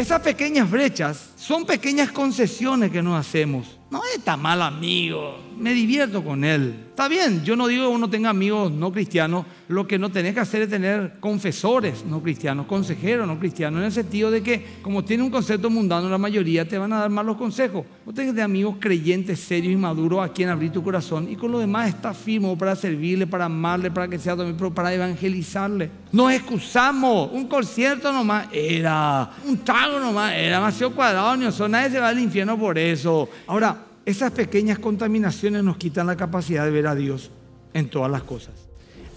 Esas pequeñas brechas son pequeñas concesiones que nos hacemos. No es tan mal amigo, me divierto con él. Está bien, yo no digo que uno tenga amigos no cristianos, lo que no tenés que hacer es tener confesores no cristianos, consejeros no cristianos, en el sentido de que como tiene un concepto mundano la mayoría, te van a dar malos consejos. Vos tenés de amigos creyentes, serios y maduros a quien abrir tu corazón y con lo demás está firme para servirle, para amarle, para que sea también, para evangelizarle. Nos excusamos, un concierto nomás era, un trago nomás era, demasiado cuadrado, ni nadie se va al infierno por eso. Ahora, esas pequeñas contaminaciones nos quitan la capacidad de ver a Dios en todas las cosas.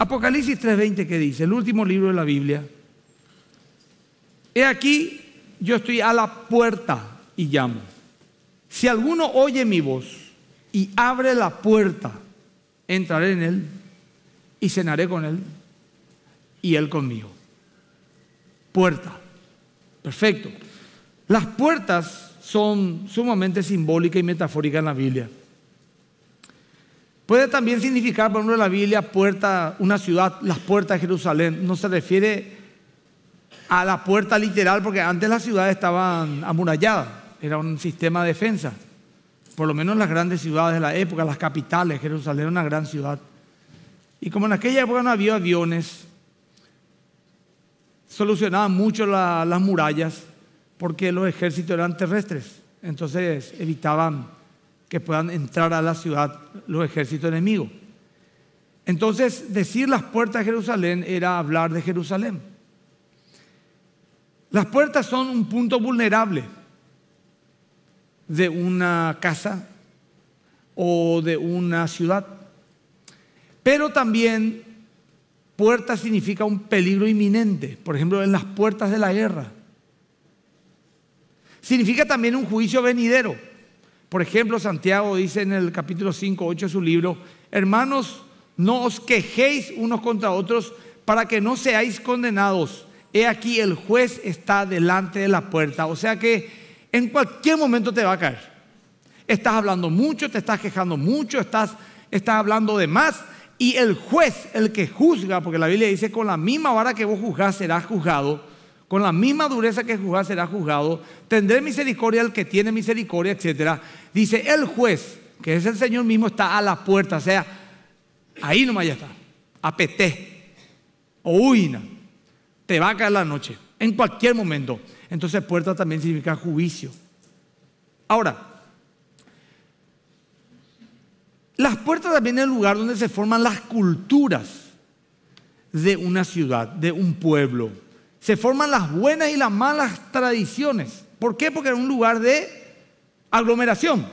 Apocalipsis 3:20 que dice, el último libro de la Biblia. He aquí, yo estoy a la puerta y llamo. Si alguno oye mi voz y abre la puerta, entraré en él y cenaré con él y él conmigo. Puerta. Perfecto. Las puertas son sumamente simbólicas y metafóricas en la Biblia. Puede también significar, por ejemplo, en la Biblia, puerta, una ciudad, las puertas de Jerusalén. No se refiere a la puerta literal, porque antes las ciudades estaban amuralladas, era un sistema de defensa. Por lo menos las grandes ciudades de la época, las capitales, Jerusalén era una gran ciudad. Y como en aquella época no había aviones, solucionaban mucho las murallas porque los ejércitos eran terrestres, entonces evitaban que puedan entrar a la ciudad los ejércitos enemigos. Entonces, decir las puertas de Jerusalén era hablar de Jerusalén. Las puertas son un punto vulnerable de una casa o de una ciudad. Pero también puertas significa un peligro inminente, por ejemplo, en las puertas de la guerra. Significa también un juicio venidero. Por ejemplo, Santiago dice en el capítulo 5, 8 de su libro, hermanos, no os quejéis unos contra otros para que no seáis condenados. He aquí el juez está delante de la puerta. O sea que en cualquier momento te va a caer. Estás hablando mucho, te estás quejando mucho, estás, estás hablando de más. Y el juez, el que juzga, porque la Biblia dice, con la misma vara que vos juzgás serás juzgado con la misma dureza que juzgar será juzgado. Tendré misericordia al que tiene misericordia, etc. Dice el juez, que es el Señor mismo, está a la puerta. O sea, ahí no nomás ya está. Apeté. O uina. Te va a caer la noche. En cualquier momento. Entonces puerta también significa juicio. Ahora, Las puertas también es el lugar donde se forman las culturas de una ciudad, de un pueblo se forman las buenas y las malas tradiciones. ¿Por qué? Porque era un lugar de aglomeración.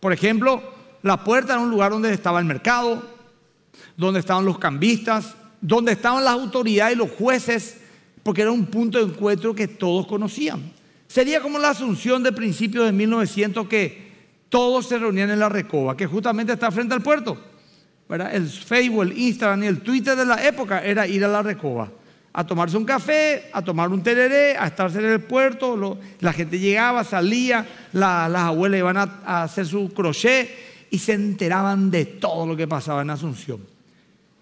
Por ejemplo, la puerta era un lugar donde estaba el mercado, donde estaban los cambistas, donde estaban las autoridades y los jueces, porque era un punto de encuentro que todos conocían. Sería como la asunción de principios de 1900 que todos se reunían en la Recoba, que justamente está frente al puerto. El Facebook, el Instagram y el Twitter de la época era ir a la Recoba a tomarse un café, a tomar un tereré, a estarse en el puerto. la gente llegaba, salía, las abuelas iban a, hacer su crochet y se enteraban de todo lo que pasaba en Asunción.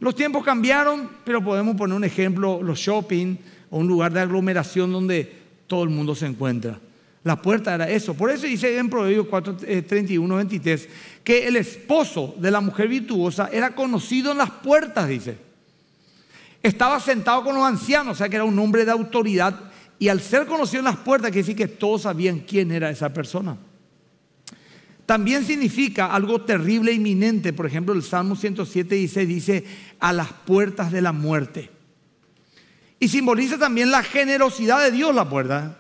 Los tiempos cambiaron, pero podemos poner un ejemplo, los shopping o un lugar de aglomeración donde todo el mundo se encuentra. La puerta era eso. Por eso dice en Proverbios 4, 23, eh, que el esposo de la mujer virtuosa era conocido en las puertas, dice. Estaba sentado con los ancianos, o sea que era un hombre de autoridad. Y al ser conocido en las puertas, quiere decir que todos sabían quién era esa persona. También significa algo terrible e inminente. Por ejemplo, el Salmo 107 dice, dice, a las puertas de la muerte. Y simboliza también la generosidad de Dios la puerta.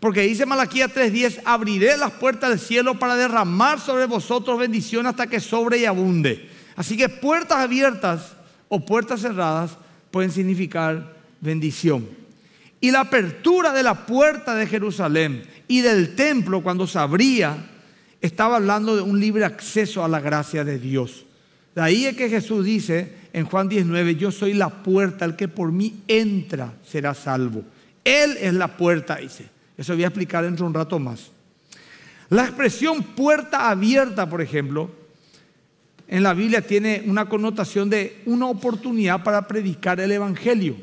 Porque dice Malaquías 3:10, abriré las puertas del cielo para derramar sobre vosotros bendición hasta que sobre y abunde. Así que puertas abiertas o puertas cerradas pueden significar bendición. Y la apertura de la puerta de Jerusalén y del templo cuando se abría, estaba hablando de un libre acceso a la gracia de Dios. De ahí es que Jesús dice en Juan 19, yo soy la puerta, el que por mí entra será salvo. Él es la puerta, dice. Eso voy a explicar dentro de un rato más. La expresión puerta abierta, por ejemplo, en la Biblia tiene una connotación de una oportunidad para predicar el Evangelio.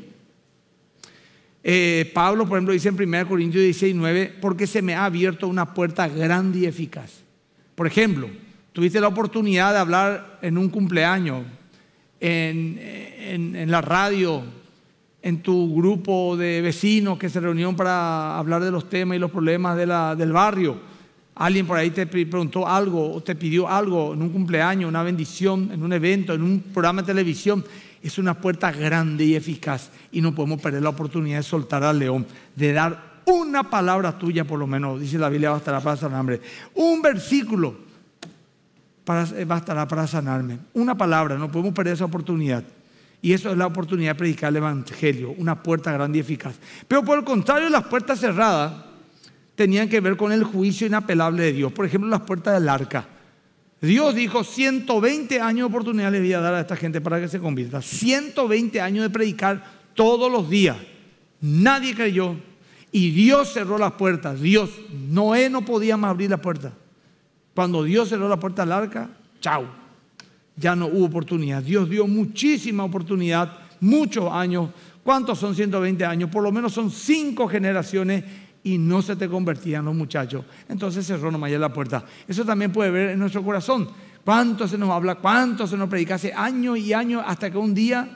Eh, Pablo, por ejemplo, dice en 1 Corintios 16, 9, porque se me ha abierto una puerta grande y eficaz. Por ejemplo, tuviste la oportunidad de hablar en un cumpleaños, en, la radio, en tu grupo de vecinos que se reunieron para hablar de los temas y los problemas del barrio Alguien por ahí te preguntó algo o te pidió algo en un cumpleaños, una bendición, en un evento, en un programa de televisión. Es una puerta grande y eficaz y no podemos perder la oportunidad de soltar al león, de dar una palabra tuya por lo menos, dice la Biblia, bastará para sanarme. Un versículo para, eh, bastará para sanarme. Una palabra, no podemos perder esa oportunidad. Y eso es la oportunidad de predicar el Evangelio, una puerta grande y eficaz. Pero por el contrario, las puertas cerradas tenían que ver con el juicio inapelable de Dios. Por ejemplo, las puertas del arca. Dios dijo, 120 años de oportunidad le voy a dar a esta gente para que se convierta. 120 años de predicar todos los días. Nadie creyó. Y Dios cerró las puertas. Dios, Noé no podía más abrir la puerta. Cuando Dios cerró la puerta del arca, chau. Ya no hubo oportunidad. Dios dio muchísima oportunidad, muchos años. ¿Cuántos son 120 años? Por lo menos son cinco generaciones y no se te convertían los muchachos. Entonces cerró nomás ya la puerta. Eso también puede ver en nuestro corazón. Cuánto se nos habla, cuánto se nos predica hace año y año hasta que un día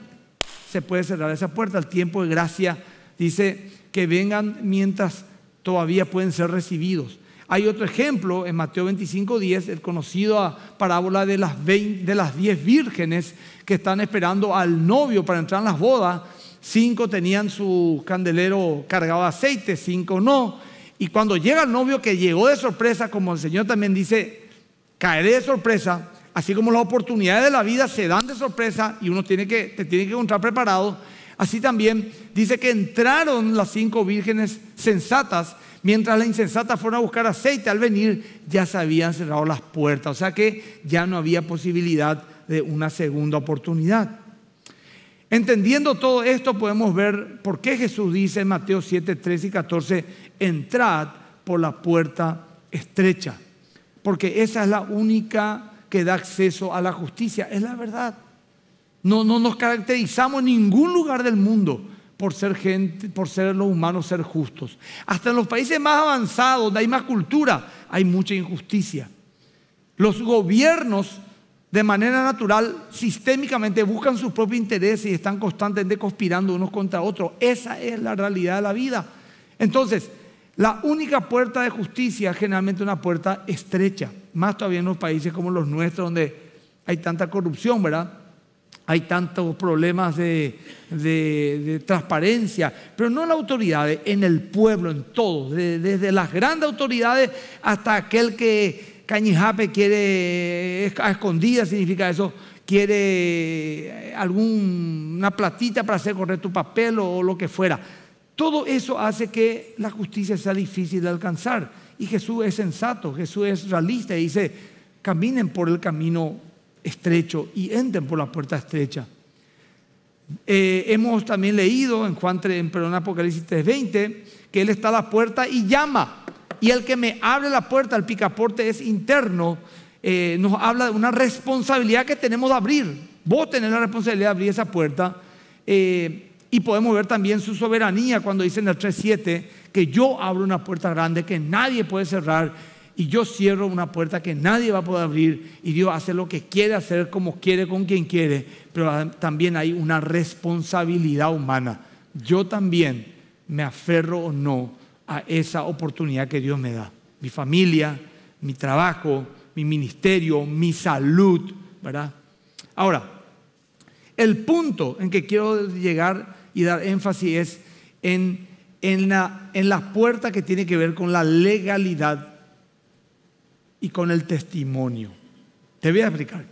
se puede cerrar esa puerta. El tiempo de gracia dice que vengan mientras todavía pueden ser recibidos. Hay otro ejemplo en Mateo 25, 10, el conocido ah, parábola de las, diez de las 10 vírgenes que están esperando al novio para entrar en las bodas cinco tenían su candelero cargado de aceite, cinco no. Y cuando llega el novio que llegó de sorpresa, como el Señor también dice, caeré de sorpresa, así como las oportunidades de la vida se dan de sorpresa y uno tiene que, te tiene que encontrar preparado, así también dice que entraron las cinco vírgenes sensatas, mientras las insensatas fueron a buscar aceite, al venir ya se habían cerrado las puertas, o sea que ya no había posibilidad de una segunda oportunidad. Entendiendo todo esto podemos ver por qué Jesús dice en Mateo 7, 13 y 14, entrad por la puerta estrecha, porque esa es la única que da acceso a la justicia, es la verdad. No, nos caracterizamos en ningún lugar del mundo por ser gente, por ser los humanos, ser justos. Hasta en los países más avanzados, donde hay más cultura, hay mucha injusticia. Los gobiernos de manera natural, sistémicamente buscan sus propios intereses y están constantemente conspirando unos contra otros. Esa es la realidad de la vida. Entonces, la única puerta de justicia es generalmente una puerta estrecha, más todavía en los países como los nuestros, donde hay tanta corrupción, ¿verdad? Hay tantos problemas de, transparencia, pero no en las autoridades, en el pueblo, en todos. desde las grandes autoridades hasta aquel que cañijape quiere, a escondida significa eso, quiere eh, alguna platita para hacer correr tu papel o, lo que fuera. Todo eso hace que la justicia sea difícil de alcanzar. Y Jesús es sensato, Jesús es realista y dice, caminen por el camino estrecho y entren por la puerta estrecha. Eh, hemos también leído en Juan 3, en, Apocalipsis 3:20 que Él está a la puerta y llama. Y el que me abre la puerta, el picaporte es interno, eh, nos habla de una responsabilidad que tenemos de abrir. Vos tenés la responsabilidad de abrir esa puerta. Eh, y podemos ver también su soberanía cuando dice en el 3.7 que yo abro una puerta grande que nadie puede cerrar y yo cierro una puerta que nadie va a poder abrir y Dios hace lo que quiere hacer, como quiere, con quien quiere, pero también hay una responsabilidad humana. Yo también me aferro o no a esa oportunidad que Dios me da. Mi familia, mi trabajo, mi ministerio, mi salud, ¿verdad? Ahora, el punto en que quiero llegar y dar énfasis es en, en, la, puerta que tiene que ver con la legalidad y con el testimonio. Te voy a explicar.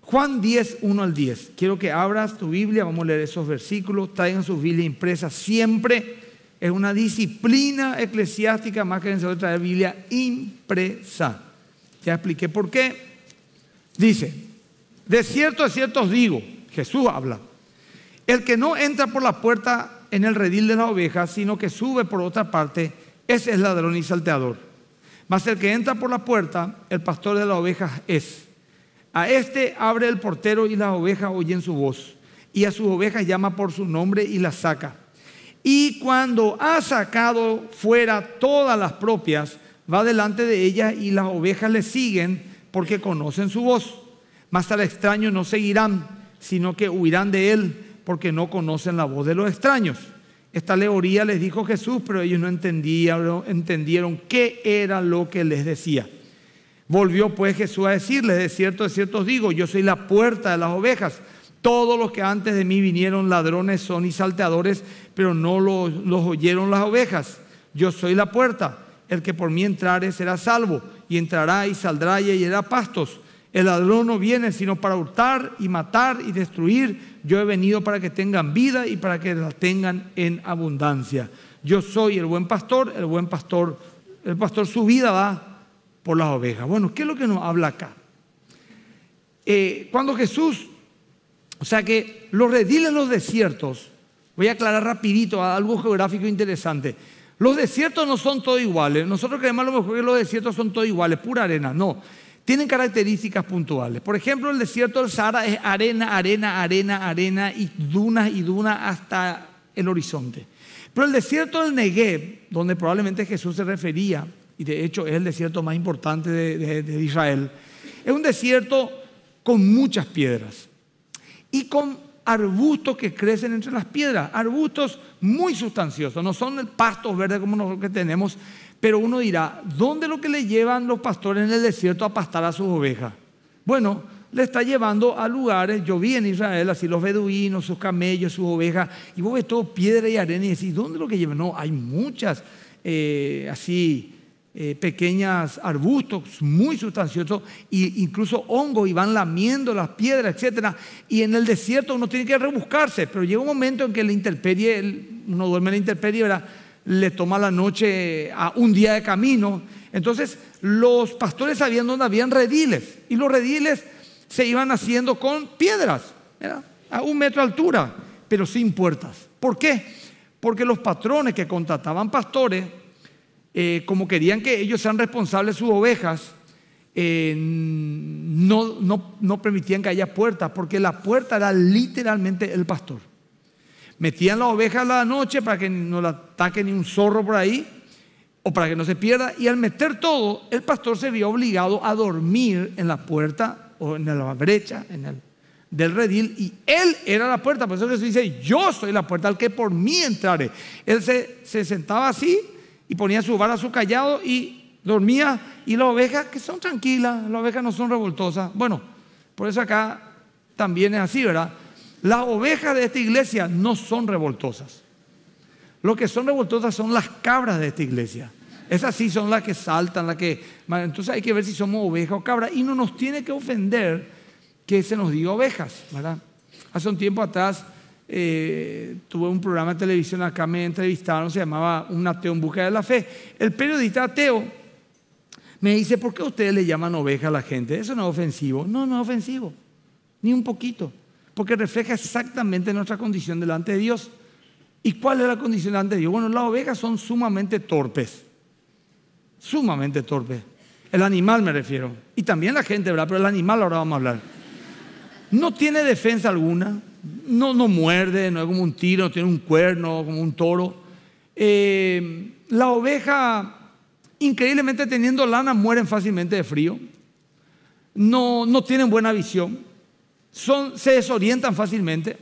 Juan 10, 1 al 10. Quiero que abras tu Biblia, vamos a leer esos versículos, traigan su Biblia impresa siempre es una disciplina eclesiástica más que en la Biblia impresa. Ya expliqué por qué. Dice, de cierto, a cierto os digo, Jesús habla, el que no entra por la puerta en el redil de las ovejas, sino que sube por otra parte, ese es ladrón y salteador. Mas el que entra por la puerta, el pastor de las ovejas es. A este abre el portero y las ovejas oyen su voz. Y a sus ovejas llama por su nombre y las saca. Y cuando ha sacado fuera todas las propias, va delante de ellas y las ovejas le siguen porque conocen su voz. Mas al extraño no seguirán, sino que huirán de él porque no conocen la voz de los extraños. Esta alegoría les dijo Jesús, pero ellos no entendieron, entendieron qué era lo que les decía. Volvió pues Jesús a decirles, de cierto, de cierto os digo, yo soy la puerta de las ovejas. Todos los que antes de mí vinieron ladrones son y salteadores, pero no los, oyeron las ovejas. Yo soy la puerta. El que por mí entrare será salvo, y entrará y saldrá y hallará pastos. El ladrón no viene sino para hurtar y matar y destruir. Yo he venido para que tengan vida y para que la tengan en abundancia. Yo soy el buen pastor, el buen pastor, el pastor su vida va por las ovejas. Bueno, ¿qué es lo que nos habla acá? Eh, cuando Jesús o sea que los rediles, los desiertos, voy a aclarar rapidito algo geográfico interesante. Los desiertos no son todos iguales. Nosotros creemos mejor que los desiertos son todos iguales, pura arena. No, tienen características puntuales. Por ejemplo, el desierto del Sahara es arena, arena, arena, arena y dunas y dunas hasta el horizonte. Pero el desierto del Negev, donde probablemente Jesús se refería, y de hecho es el desierto más importante de Israel, es un desierto con muchas piedras y con arbustos que crecen entre las piedras, arbustos muy sustanciosos, no son el pastos verde como nosotros que tenemos, pero uno dirá, ¿dónde lo que le llevan los pastores en el desierto a pastar a sus ovejas? Bueno, le está llevando a lugares, yo vi en Israel así los beduinos, sus camellos, sus ovejas, y vos ves todo piedra y arena y decís, ¿dónde lo que llevan? No, hay muchas eh, así eh, pequeños arbustos muy sustanciosos e incluso hongos y van lamiendo las piedras, etc. Y en el desierto uno tiene que rebuscarse, pero llega un momento en que la intemperie, uno duerme en la intemperie, le toma la noche a un día de camino. Entonces los pastores sabían dónde habían rediles y los rediles se iban haciendo con piedras, a un metro de altura, pero sin puertas. ¿Por qué? Porque los patrones que contrataban pastores eh, como querían que ellos sean responsables de sus ovejas, eh, no, no, permitían que haya puertas, porque la puerta era literalmente el pastor. Metían las ovejas a la noche para que no la ataque ni un zorro por ahí, o para que no se pierda, y al meter todo, el pastor se vio obligado a dormir en la puerta o en la brecha, en el del redil y él era la puerta. Por eso Jesús dice, yo soy la puerta al que por mí entraré. Él se, sentaba así y ponía su vara a su callado y dormía. Y las ovejas que son tranquilas, las ovejas no son revoltosas. Bueno, por eso acá también es así, ¿verdad? Las ovejas de esta iglesia no son revoltosas. Lo que son revoltosas son las cabras de esta iglesia. Esas sí son las que saltan, las que... Entonces hay que ver si somos ovejas o cabras. Y no nos tiene que ofender que se nos diga ovejas, ¿verdad? Hace un tiempo atrás eh, tuve un programa de televisión acá, me entrevistaron, se llamaba Un ateo en busca de la fe. El periodista ateo me dice, ¿por qué ustedes le llaman oveja a la gente? Eso no es ofensivo. No, no es ofensivo, ni un poquito, porque refleja exactamente nuestra condición delante de Dios. ¿Y cuál es la condición delante de Dios? Bueno, las ovejas son sumamente torpes, sumamente torpes. El animal me refiero, y también la gente, ¿verdad? Pero el animal ahora vamos a hablar. No tiene defensa alguna, no, no muerde, no es como un tiro, no tiene un cuerno, como un toro. Eh, la oveja, increíblemente teniendo lana, mueren fácilmente de frío. No, no tienen buena visión. se desorientan fácilmente.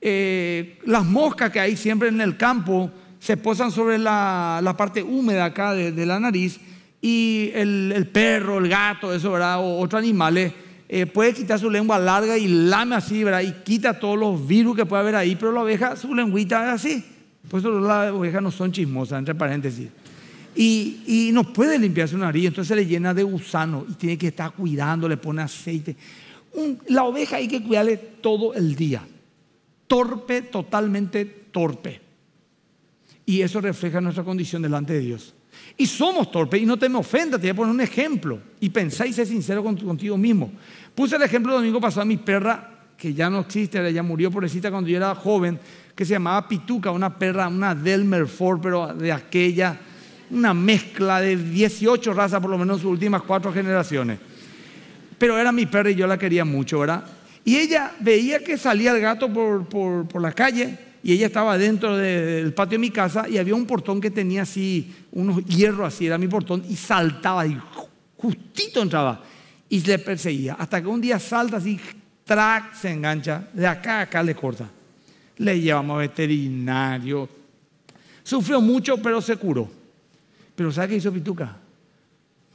Eh, las moscas que hay siempre en el campo se posan sobre la, parte húmeda acá de, la nariz y el, el, perro, el gato, eso, ¿verdad? O otros animales eh, puede quitar su lengua larga y lame así, Y quita todos los virus que puede haber ahí, pero la oveja, su lengüita es así. Por eso las ovejas no son chismosas, entre paréntesis. Y, y, no puede limpiar su nariz, entonces se le llena de gusano y tiene que estar cuidando, le pone aceite. la oveja hay que cuidarle todo el día. Torpe, totalmente torpe. Y eso refleja nuestra condición delante de Dios. Y somos torpes, y no te me ofendas, te voy a poner un ejemplo. Y pensáis, sé sincero contigo mismo. Puse el ejemplo el domingo pasado a mi perra, que ya no existe, ella murió pobrecita cuando yo era joven, que se llamaba Pituca, una perra, una Delmer pero de aquella, una mezcla de 18 razas, por lo menos sus últimas cuatro generaciones. Pero era mi perra y yo la quería mucho, ¿verdad? Y ella veía que salía el gato por, por la calle, y ella estaba dentro del patio de mi casa y había un portón que tenía así, unos hierros así, era mi portón, y saltaba y justito entraba y le perseguía. Hasta que un día salta así, se engancha, de acá a acá le corta. Le llevamos a veterinario. Sufrió mucho, pero se curó. Pero ¿sabe qué hizo Pituca?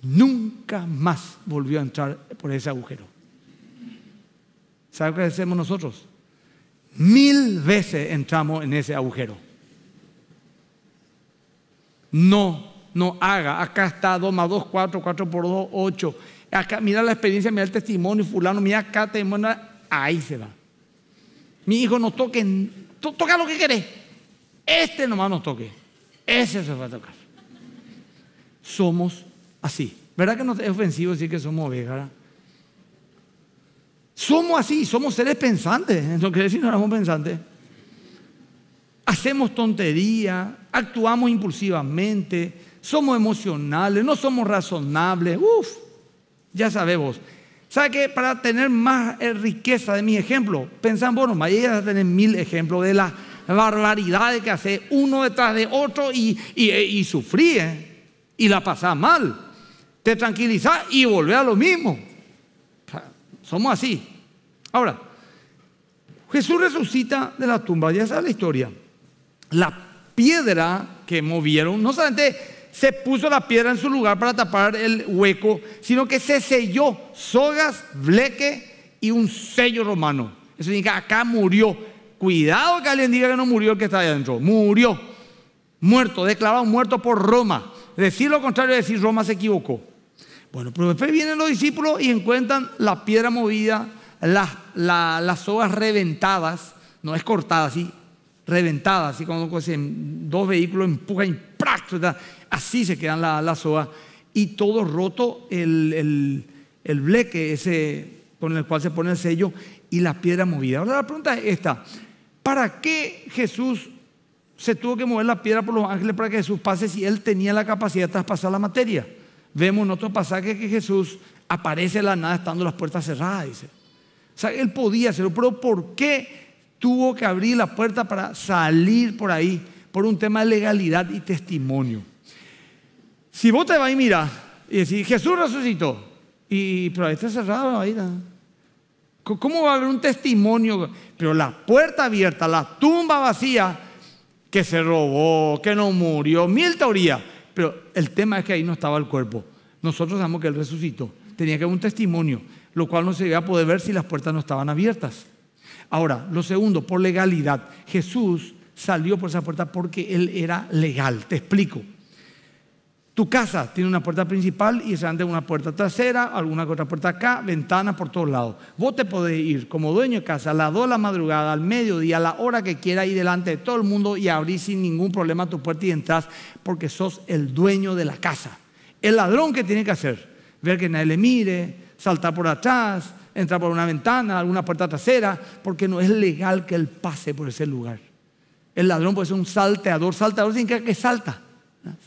Nunca más volvió a entrar por ese agujero. ¿Sabe qué hacemos nosotros? Mil veces entramos en ese agujero. No, no haga. Acá está 2 más 2, 4, 4 por 2, 8. Acá, mira la experiencia, mira el testimonio, fulano, mira acá, testimonio. Ahí se va. Mi hijo no toque, toca lo que querés. Este nomás nos toque. Ese se va a tocar. Somos así. ¿Verdad que no es ofensivo decir que somos ovejas? Somos así, somos seres pensantes. ¿eh? ¿No quiere decir no somos pensantes? Hacemos tontería, actuamos impulsivamente, somos emocionales, no somos razonables. Uf, ya sabemos. ¿Sabe que Para tener más eh, riqueza de mis ejemplos, pensan, bueno, vas a tener mil ejemplos de las barbaridades que hace uno detrás de otro y, y, eh, y y la pasás mal. Te tranquilizás y volvés a lo mismo. Somos así. Ahora, Jesús resucita de la tumba, ya sabes la historia. La piedra que movieron, no solamente se puso la piedra en su lugar para tapar el hueco, sino que se selló sogas, bleque y un sello romano. Eso significa acá murió. Cuidado que alguien diga que no murió el que está allá adentro. Murió. Muerto, declarado muerto por Roma. Decir lo contrario es decir Roma se equivocó. Bueno, pero después vienen los discípulos y encuentran la piedra movida, las, la, reventadas, no es cortada así, reventadas, así como dos vehículos empujan y así se quedan las la y todo roto el, bleque con el cual se pone el sello y la piedra movida. Ahora la pregunta es esta, ¿para qué Jesús se tuvo que mover la piedra por los ángeles para que Jesús pase si él tenía la capacidad de traspasar la materia? vemos en otro pasaje que Jesús aparece en la nada estando las puertas cerradas, dice. O sea, él podía hacerlo, pero ¿por qué tuvo que abrir la puerta para salir por ahí? Por un tema de legalidad y testimonio. Si vos te vas y miras y decís, Jesús resucitó, y, pero ahí está cerrado, ¿Cómo va a haber un testimonio? Pero la puerta abierta, la tumba vacía, que se robó, que no murió, mil teorías. Pero el tema es que ahí no estaba el cuerpo. Nosotros sabemos que Él resucitó. Tenía que haber un testimonio, lo cual no se iba a poder ver si las puertas no estaban abiertas. Ahora, lo segundo, por legalidad. Jesús salió por esa puerta porque Él era legal. Te explico. Tu casa tiene una puerta principal y se anda una puerta trasera, alguna otra puerta acá, ventanas por todos lados. Vos te podés ir como dueño de casa a las 2 de la madrugada, al mediodía, a la hora que quieras, ir delante de todo el mundo y abrir sin ningún problema tu puerta y entras porque sos el dueño de la casa. El ladrón que tiene que hacer, ver que nadie le mire, saltar por atrás, entrar por una ventana, alguna puerta trasera, porque no es legal que él pase por ese lugar. El ladrón puede ser un salteador, saltador sin que salta,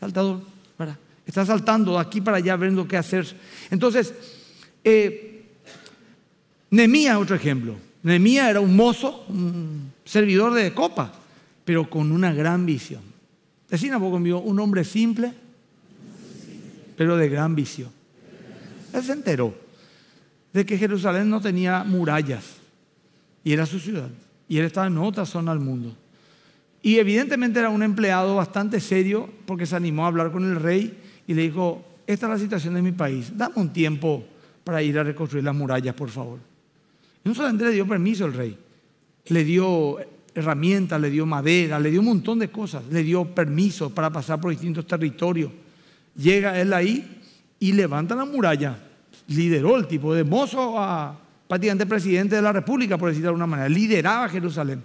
saltador Está saltando de aquí para allá viendo qué hacer. Entonces, eh, Nemía, otro ejemplo. Nemía era un mozo, un servidor de copa, pero con una gran visión. Decía un hombre simple, pero de gran visión. Él se enteró de que Jerusalén no tenía murallas y era su ciudad. Y él estaba en otra zona del mundo. Y evidentemente era un empleado bastante serio porque se animó a hablar con el rey y le dijo, esta es la situación de mi país, dame un tiempo para ir a reconstruir las murallas, por favor. Y no solamente le dio permiso al rey, le dio herramientas, le dio madera, le dio un montón de cosas, le dio permiso para pasar por distintos territorios. Llega él ahí y levanta la muralla. Lideró el tipo de mozo a prácticamente presidente de la República, por decirlo de alguna manera. Lideraba Jerusalén.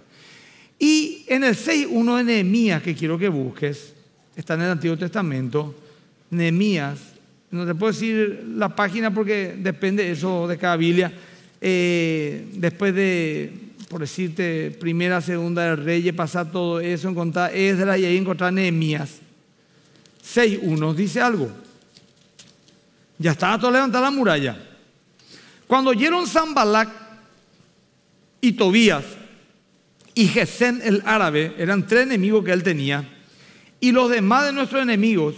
Y en el 6.1 de Nehemías, que quiero que busques, está en el Antiguo Testamento, Nehemías, no te puedo decir la página porque depende eso de cada Biblia, eh, después de, por decirte, primera, segunda del Reyes, pasar todo eso, encontrar Esdras y ahí encontrar Nehemías. 6.1 dice algo. Ya estaba todo levantada la muralla. Cuando oyeron Balac y Tobías, y Gesén el árabe, eran tres enemigos que él tenía, y los demás de nuestros enemigos,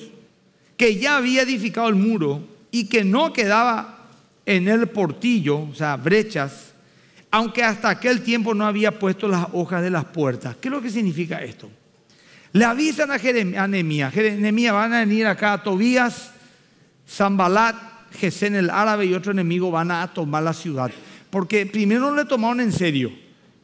que ya había edificado el muro y que no quedaba en el portillo, o sea, brechas, aunque hasta aquel tiempo no había puesto las hojas de las puertas. ¿Qué es lo que significa esto? Le avisan a Jeremías, Jeremías van a venir acá a Tobías, Zambalat, Gesén el árabe y otro enemigo van a tomar la ciudad. Porque primero no le tomaron en serio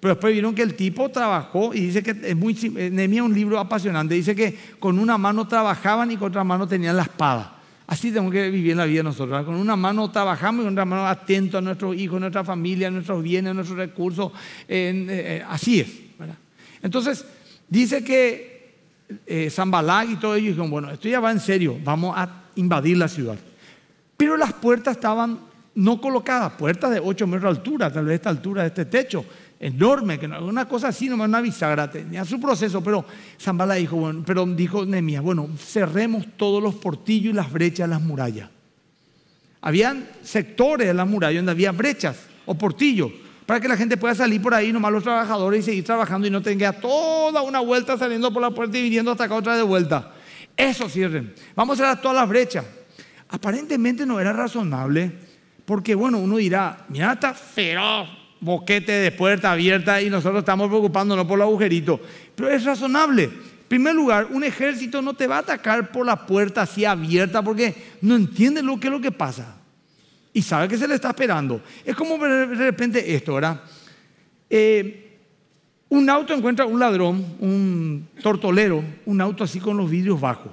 pero después vieron que el tipo trabajó y dice que es muy. nemía un libro apasionante. Dice que con una mano trabajaban y con otra mano tenían la espada. Así tenemos que vivir la vida nosotros. Con una mano trabajamos y con otra mano atento a nuestros hijos, a nuestra familia, a nuestros bienes, a nuestros recursos. Eh, eh, así es. Entonces, dice que eh, Zambalag y todo ellos dijeron: Bueno, esto ya va en serio, vamos a invadir la ciudad. Pero las puertas estaban no colocadas, puertas de 8 metros de altura, tal vez esta altura de este techo enorme, que una cosa así, nomás una bisagra tenía su proceso, pero Zambala dijo, bueno, pero dijo Nehemías, bueno, cerremos todos los portillos y las brechas de las murallas. Habían sectores de las murallas donde había brechas o portillos para que la gente pueda salir por ahí, nomás los trabajadores, y seguir trabajando y no tenga toda una vuelta saliendo por la puerta y viniendo hasta acá otra de vuelta. Eso cierren. Vamos a cerrar todas las brechas. Aparentemente no era razonable, porque bueno, uno dirá, mira, está feroz, boquete de puerta abierta y nosotros estamos preocupándonos por el agujerito, Pero es razonable. En primer lugar, un ejército no te va a atacar por la puerta así abierta porque no entiende lo que es lo que pasa. Y sabe que se le está esperando. Es como de repente esto, ¿verdad? Eh, un auto encuentra un ladrón, un tortolero, un auto así con los vidrios bajos.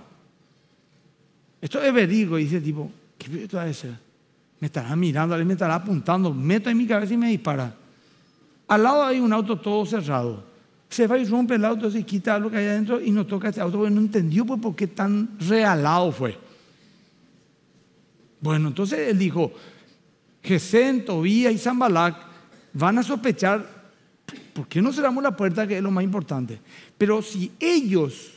Esto es verídico, dice tipo, ¿qué esto me estará mirando, él me estará apuntando, meto en mi cabeza y me dispara. Al lado hay un auto todo cerrado. Se va y rompe el auto, se quita lo que hay adentro y no toca este auto. porque no entendió pues, por qué tan realado fue. Bueno, entonces él dijo, Gesén, Tobía y Zambalac van a sospechar, ¿por qué no cerramos la puerta que es lo más importante? Pero si ellos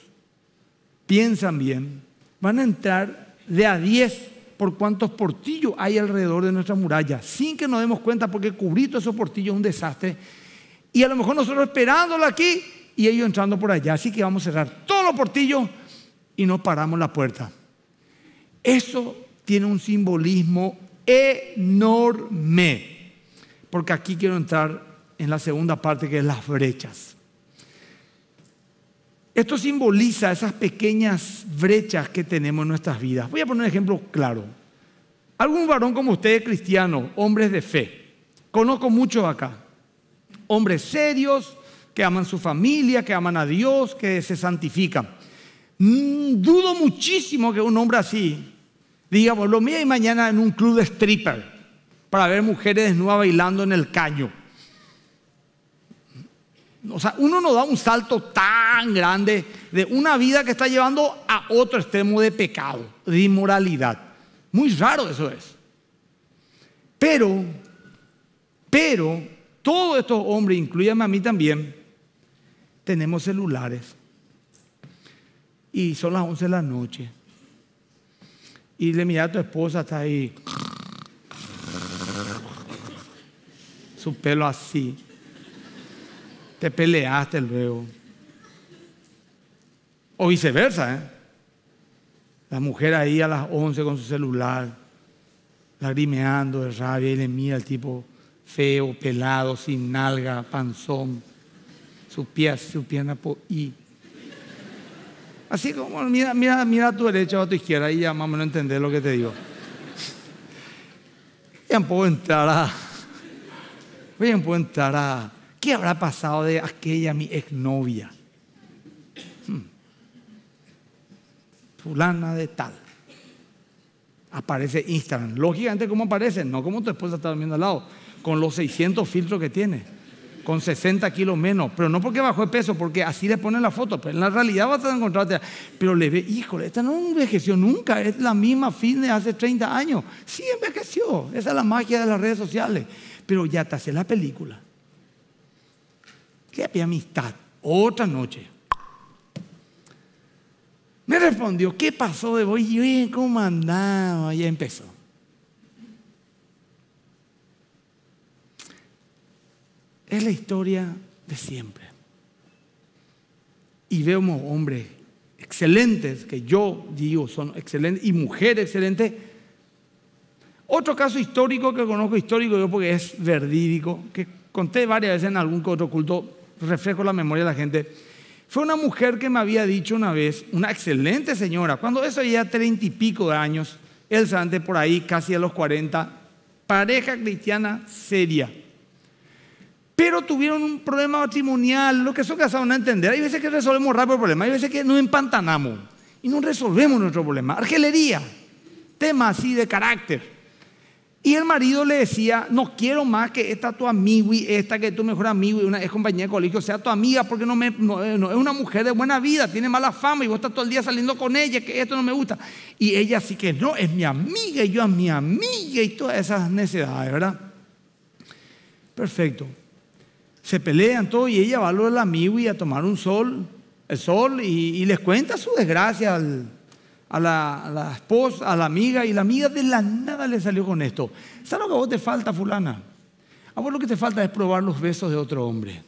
piensan bien, van a entrar de a 10 por cuántos portillos hay alrededor de nuestra muralla, sin que nos demos cuenta porque cubrir esos portillos es un desastre. Y a lo mejor nosotros esperándolo aquí y ellos entrando por allá. Así que vamos a cerrar todos los portillos y nos paramos la puerta. Eso tiene un simbolismo enorme. Porque aquí quiero entrar en la segunda parte que es las brechas. Esto simboliza esas pequeñas brechas que tenemos en nuestras vidas. Voy a poner un ejemplo claro. Algún varón como ustedes, cristiano, hombres de fe, conozco muchos acá, hombres serios, que aman su familia, que aman a Dios, que se santifican. Mm, dudo muchísimo que un hombre así diga, pues lo mire y mañana en un club de stripper para ver mujeres desnudas bailando en el caño. O sea, uno no da un salto tan grande de una vida que está llevando a otro extremo de pecado, de inmoralidad. Muy raro eso es. Pero, pero, todos estos hombres, incluyame a mí también, tenemos celulares. Y son las 11 de la noche. Y le mira a tu esposa, está ahí. Su pelo así te peleaste luego. O viceversa, ¿eh? La mujer ahí a las 11 con su celular, lagrimeando de rabia y le mira al tipo feo, pelado, sin nalga, panzón, su, pie, su pierna por y. Así como, mira, mira, a tu derecha o a tu izquierda y ya mamá no entender lo que te digo. Ya puedo entrar a. puedo entrar ¿Qué habrá pasado de aquella mi exnovia? Hmm. Fulana de tal. Aparece Instagram. Lógicamente, ¿cómo aparece? No como tu esposa está durmiendo al lado. Con los 600 filtros que tiene. Con 60 kilos menos. Pero no porque bajó de peso, porque así le ponen la foto. Pero en la realidad vas a encontrarte. Pero le ve, híjole, esta no envejeció nunca. Es la misma fin de hace 30 años. Sí envejeció. Esa es la magia de las redes sociales. Pero ya te hace la película. ¿Qué había amistad? Otra noche. Me respondió, ¿qué pasó de vos? Y yo, ¿cómo andaba? Y empezó. Es la historia de siempre. Y vemos hombres excelentes, que yo digo son excelentes, y mujeres excelentes. Otro caso histórico que conozco, histórico yo porque es verdídico, que conté varias veces en algún otro culto, reflejo la memoria de la gente. Fue una mujer que me había dicho una vez, una excelente señora, cuando eso ya treinta y pico de años, Elsa sante por ahí, casi a los cuarenta, pareja cristiana seria. Pero tuvieron un problema matrimonial, lo que son casados no entender. Hay veces que resolvemos rápido el problema, hay veces que nos empantanamos y no resolvemos nuestro problema. Argelería, tema así de carácter. Y el marido le decía, no quiero más que esta tu amigui, esta que es tu mejor amigo y una compañía de colegio sea tu amiga porque eh, no, es una mujer de buena vida, tiene mala fama y vos estás todo el día saliendo con ella, que esto no me gusta. Y ella así que no, es mi amiga y yo a mi amiga y todas esas necesidades, ¿verdad? Perfecto. Se pelean todo y ella va a lo del amigo y a tomar un sol, el sol y, y les cuenta su desgracia al a la, esposa, a la amiga, y la amiga de la nada le salió con esto. ¿Sabes lo que a vos te falta, fulana? A vos lo que te falta es probar los besos de otro hombre.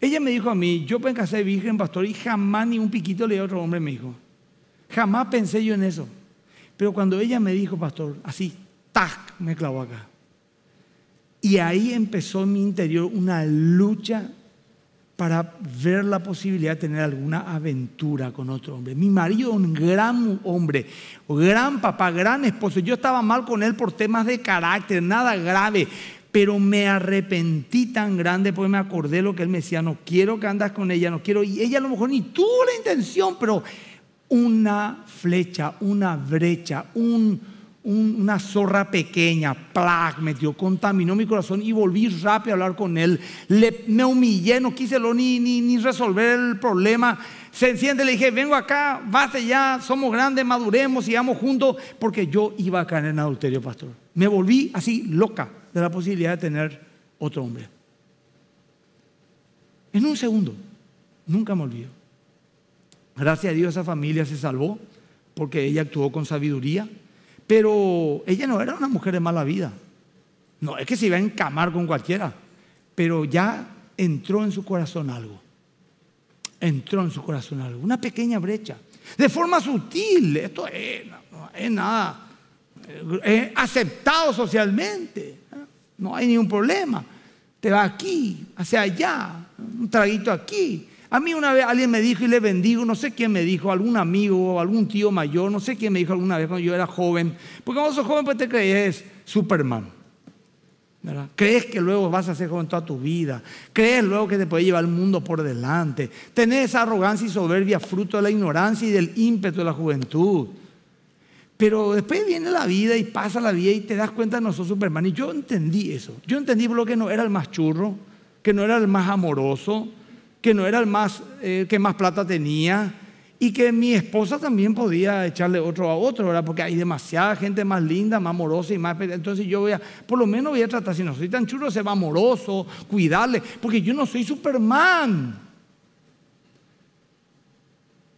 Ella me dijo a mí, yo me ser virgen, pastor, y jamás ni un piquito le dio a otro hombre, me dijo. Jamás pensé yo en eso. Pero cuando ella me dijo, pastor, así, tac, me clavó acá. Y ahí empezó en mi interior una lucha para ver la posibilidad de tener alguna aventura con otro hombre. Mi marido un gran hombre, gran papá, gran esposo. Yo estaba mal con él por temas de carácter, nada grave, pero me arrepentí tan grande porque me acordé lo que él me decía, no quiero que andas con ella, no quiero, y ella a lo mejor ni tuvo la intención, pero una flecha, una brecha, un una zorra pequeña, plag, metió, contaminó mi corazón y volví rápido a hablar con él. me humillé, no quise ni, ni, ni, resolver el problema. Se enciende, le dije, vengo acá, basta ya, somos grandes, maduremos, y vamos juntos, porque yo iba a caer en adulterio, pastor. Me volví así loca de la posibilidad de tener otro hombre. En un segundo, nunca me olvido. Gracias a Dios esa familia se salvó porque ella actuó con sabiduría pero ella no era una mujer de mala vida. No, es que se iba a encamar con cualquiera. Pero ya entró en su corazón algo. Entró en su corazón algo. Una pequeña brecha. De forma sutil. Esto es, nada. Eh, es aceptado socialmente. No hay ningún problema. Te va aquí, hacia allá. Un traguito aquí, a mí una vez alguien me dijo y le bendigo, no sé quién me dijo, algún amigo, o algún tío mayor, no sé quién me dijo alguna vez cuando yo era joven, porque cuando sos joven pues te crees Superman. ¿verdad? Crees que luego vas a ser joven toda tu vida, crees luego que te puede llevar el mundo por delante, tenés esa arrogancia y soberbia fruto de la ignorancia y del ímpetu de la juventud. Pero después viene la vida y pasa la vida y te das cuenta no sos Superman. Y yo entendí eso. Yo entendí lo que no era el más churro, que no era el más amoroso, que no era el más, eh, que más plata tenía y que mi esposa también podía echarle otro a otro, ¿verdad? Porque hay demasiada gente más linda, más amorosa y más... Entonces yo voy a, por lo menos voy a tratar, si no soy tan chulo, se va amoroso, cuidarle, porque yo no soy Superman.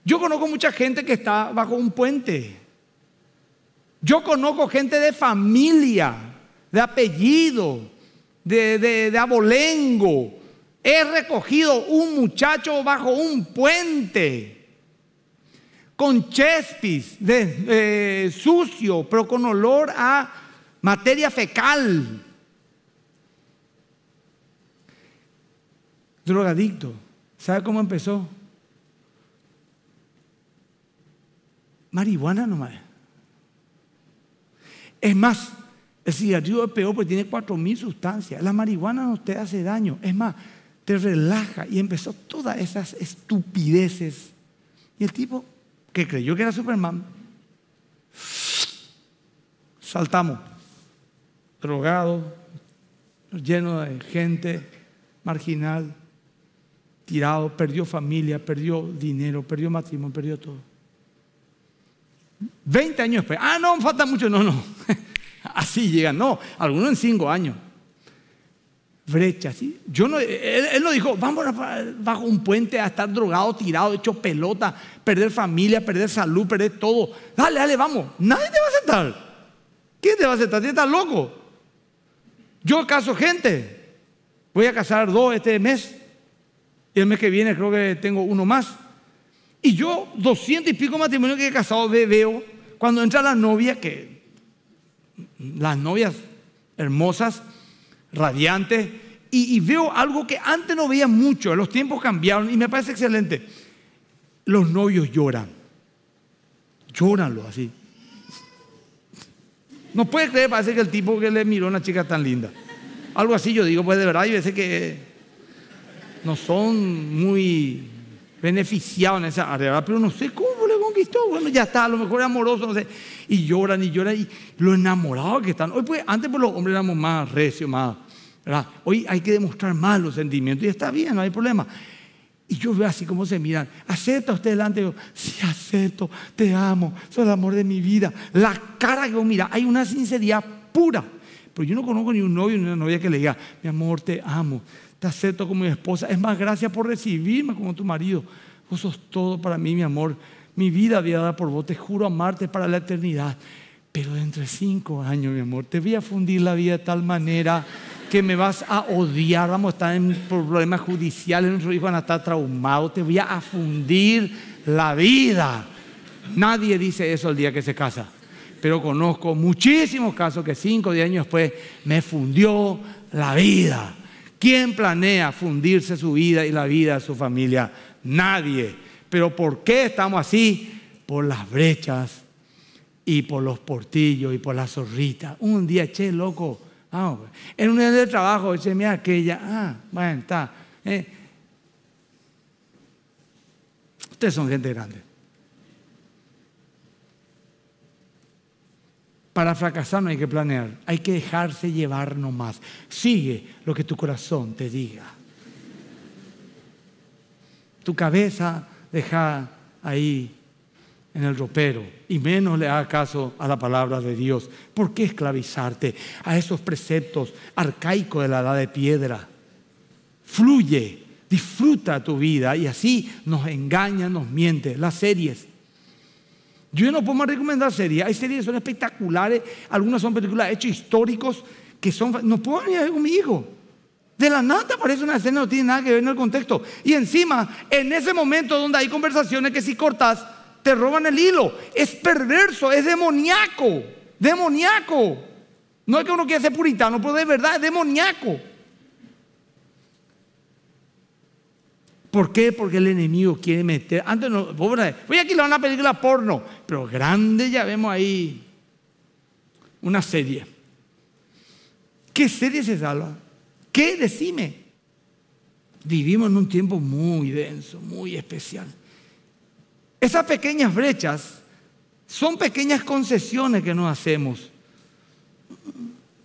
Yo conozco mucha gente que está bajo un puente. Yo conozco gente de familia, de apellido, de, de abolengo, He recogido un muchacho bajo un puente con chespis, de, eh, sucio, pero con olor a materia fecal. Drogadicto. ¿Sabe cómo empezó? Marihuana nomás. Es más, el cigarrillo es peor porque tiene 4.000 sustancias. La marihuana no te hace daño. Es más, te relaja. Y empezó todas esas estupideces. Y el tipo que creyó que era Superman, saltamos, drogado, lleno de gente marginal, tirado, perdió familia, perdió dinero, perdió matrimonio, perdió todo. Veinte años después, ah, no, falta mucho, no, no. Así llegan, no, algunos en cinco años brecha, Yo no, él, lo no dijo, vamos bajo un puente a estar drogado, tirado, hecho pelota, perder familia, perder salud, perder todo. Dale, dale, vamos. Nadie te va a aceptar. ¿Quién te va a aceptar? ¿Estás loco? Yo caso gente. Voy a casar dos este mes. Y el mes que viene creo que tengo uno más. Y yo, doscientos y pico matrimonios que he casado, veo cuando entra la novia, que las novias hermosas, radiantes, y, veo algo que antes no veía mucho, los tiempos cambiaron y me parece excelente. Los novios lloran, lloranlo así. No puede creer, parece que el tipo que le miró a una chica tan linda. Algo así yo digo, pues de verdad hay veces que no son muy beneficiados en esa realidad pero no sé cómo le conquistó. Bueno, ya está, a lo mejor es amoroso, no sé. Y lloran y lloran y lo enamorados que están. Hoy, pues, antes pues, los hombres éramos más recios, más Hoy hay que demostrar más los sentimientos y está bien, no hay problema. Y yo veo así como se miran. ¿Acepta usted delante? Yo, sí, acepto, te amo, soy el amor de mi vida. La cara que vos mira, hay una sinceridad pura. Pero yo no conozco ni un novio ni una novia que le diga, mi amor, te amo, te acepto como mi esposa. Es más, gracias por recibirme como tu marido. Vos sos todo para mí, mi amor. Mi vida voy a por vos, te juro amarte para la eternidad. Pero dentro de cinco años, mi amor, te voy a fundir la vida de tal manera que me vas a odiar, vamos a estar en problemas judiciales, nuestros hijos van a estar traumados, te voy a fundir la vida. Nadie dice eso el día que se casa. Pero conozco muchísimos casos que cinco años después me fundió la vida. ¿Quién planea fundirse su vida y la vida de su familia? Nadie. Pero ¿por qué estamos así? Por las brechas y por los portillos y por la zorritas? Un día, che, loco, Ah, pues. en en día de trabajo, dice, mira aquella, ah, bueno, está. Eh. Ustedes son gente grande. Para fracasar no hay que planear, hay que dejarse llevar nomás. Sigue lo que tu corazón te diga. Tu cabeza deja ahí en el ropero y menos le haga caso a la palabra de Dios. ¿Por qué esclavizarte a esos preceptos arcaicos de la edad de piedra? Fluye, disfruta tu vida y así nos engaña nos miente Las series. Yo no puedo más recomendar series. Hay series que son espectaculares, algunas son películas, hechos históricos que son... No puedo ni con mi hijo. De la nada aparece una escena, no tiene nada que ver en el contexto. Y encima, en ese momento donde hay conversaciones que si cortas, te roban el hilo. Es perverso, es demoníaco, demoníaco. No es que uno quiera ser puritano, pero de verdad es demoníaco. ¿Por qué? Porque el enemigo quiere meter. Antes no, voy aquí a una película porno, pero grande ya vemos ahí una serie. ¿Qué serie se salva? ¿Qué? Decime. Vivimos en un tiempo muy denso, muy especial. Esas pequeñas brechas son pequeñas concesiones que nos hacemos.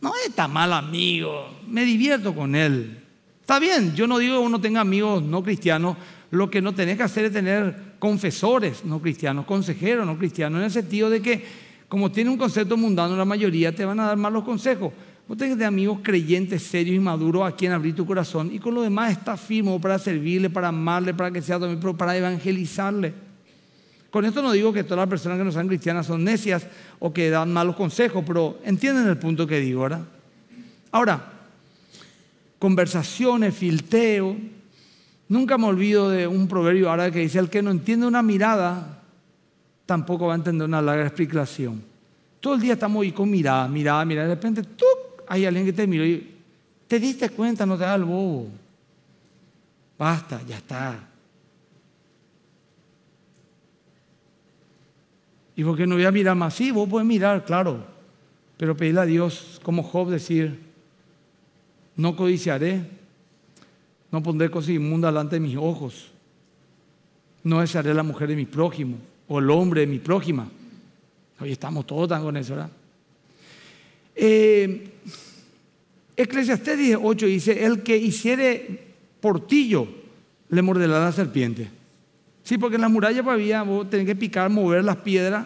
No es tan mal amigo, me divierto con él. Está bien, yo no digo que uno tenga amigos no cristianos, lo que no tenés que hacer es tener confesores no cristianos, consejeros no cristianos, en el sentido de que como tiene un concepto mundano la mayoría, te van a dar malos consejos. Vos tenés de amigos creyentes, serios y maduros a quien abrir tu corazón y con lo demás está firme para servirle, para amarle, para que sea también, pero para evangelizarle. Con esto no digo que todas las personas que no sean cristianas son necias o que dan malos consejos, pero entienden el punto que digo, ¿verdad? Ahora, conversaciones, filteo. Nunca me olvido de un proverbio ahora que dice, el que no entiende una mirada, tampoco va a entender una larga explicación. Todo el día estamos ahí con mirada, mirada, mirada. De repente, tú, hay alguien que te mira y te diste cuenta, no te da el bobo. Basta, ya está. Y porque no voy a mirar más, sí, vos mirar, claro, pero pedirle a Dios, como Job, decir, no codiciaré, no pondré cosas inmundas delante de mis ojos, no desearé la mujer de mi prójimo o el hombre de mi prójima. Hoy estamos todos tan con eso, ¿verdad? Eh, Eclesiastes 18 dice, el que hiciere portillo le morderá la serpiente. Sí, porque en la muralla pues, había, vos tenés que picar, mover las piedras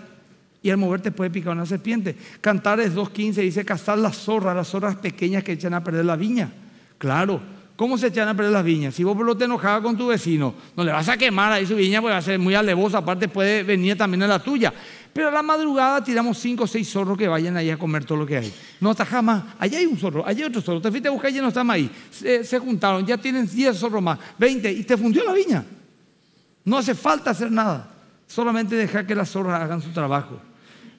y al moverte puede picar una serpiente. Cantares 2.15 dice cazar las zorras, las zorras pequeñas que echan a perder la viña. Claro, ¿cómo se echan a perder las viñas? Si vos por lo te enojabas con tu vecino, no le vas a quemar ahí su viña porque va a ser muy alevosa, aparte puede venir también a la tuya. Pero a la madrugada tiramos cinco o seis zorros que vayan ahí a comer todo lo que hay. No está jamás. Allá hay un zorro, allá hay otro zorro. Te fuiste a buscar y no estamos ahí. Se, se juntaron, ya tienen 10 zorros más, 20, y te fundió la viña. No hace falta hacer nada, solamente dejar que las zorras hagan su trabajo.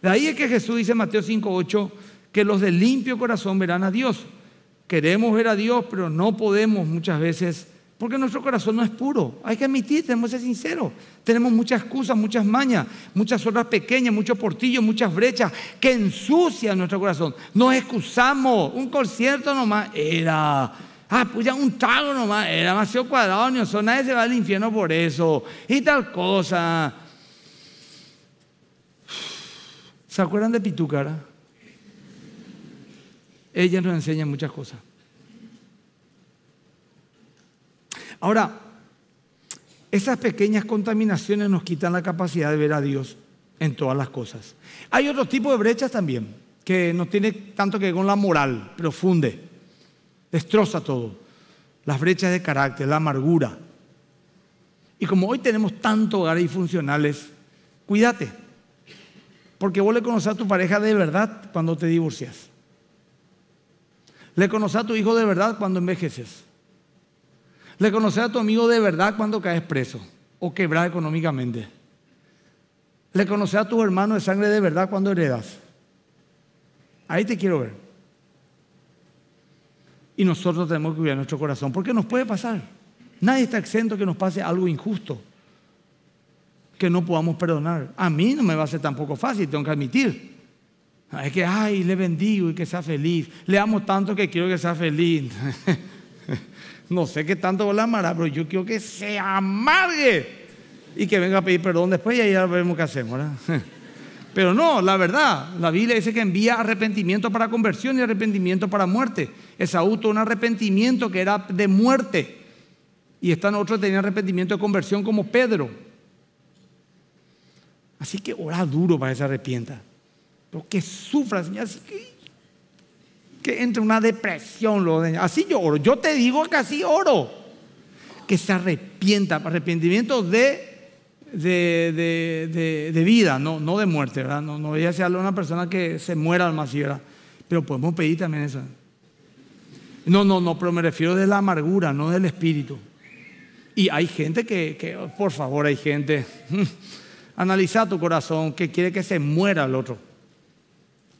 De ahí es que Jesús dice en Mateo 5:8 que los de limpio corazón verán a Dios. Queremos ver a Dios, pero no podemos muchas veces porque nuestro corazón no es puro. Hay que admitir, tenemos que ser sinceros. Tenemos muchas excusas, muchas mañas, muchas zorras pequeñas, muchos portillos, muchas brechas que ensucian nuestro corazón. Nos excusamos. Un concierto nomás era Ah, pues ya un trago nomás, era demasiado cuadrado, ni nadie se va al infierno por eso, y tal cosa. ¿Se acuerdan de Pitucara? Ella nos enseña muchas cosas. Ahora, esas pequeñas contaminaciones nos quitan la capacidad de ver a Dios en todas las cosas. Hay otro tipo de brechas también, que nos tiene tanto que ver con la moral, profunde destroza todo. Las brechas de carácter, la amargura. Y como hoy tenemos tantos hogares funcionales, cuídate. Porque vos le conoces a tu pareja de verdad cuando te divorcias. Le conoces a tu hijo de verdad cuando envejeces. Le conoces a tu amigo de verdad cuando caes preso o quebrás económicamente. Le conoces a tu hermano de sangre de verdad cuando heredas. Ahí te quiero ver. Y nosotros tenemos que cuidar nuestro corazón, porque nos puede pasar. Nadie está exento que nos pase algo injusto, que no podamos perdonar. A mí no me va a ser tampoco fácil, tengo que admitir. Es que, ay, le bendigo y que sea feliz. Le amo tanto que quiero que sea feliz. no sé qué tanto la amará, pero yo quiero que se amargue y que venga a pedir perdón después y ahí ya vemos qué hacemos, ¿verdad? Pero no, la verdad, la Biblia dice que envía arrepentimiento para conversión y arrepentimiento para muerte. Esaú tuvo un arrepentimiento que era de muerte. Y están otros tenían arrepentimiento de conversión como Pedro. Así que ora duro para esa se arrepienta. Pero que sufra, Señor. Así que, que entre una depresión. Lo así yo oro. Yo te digo que así oro. Que se arrepienta. Arrepentimiento de de, vida, no, no de muerte, ¿verdad? No, no voy sea una persona que se muera al masivo, Pero podemos pedir también eso. No, no, no, pero me refiero de la amargura, no del espíritu. Y hay gente que, por favor, hay gente, analiza tu corazón, que quiere que se muera el otro.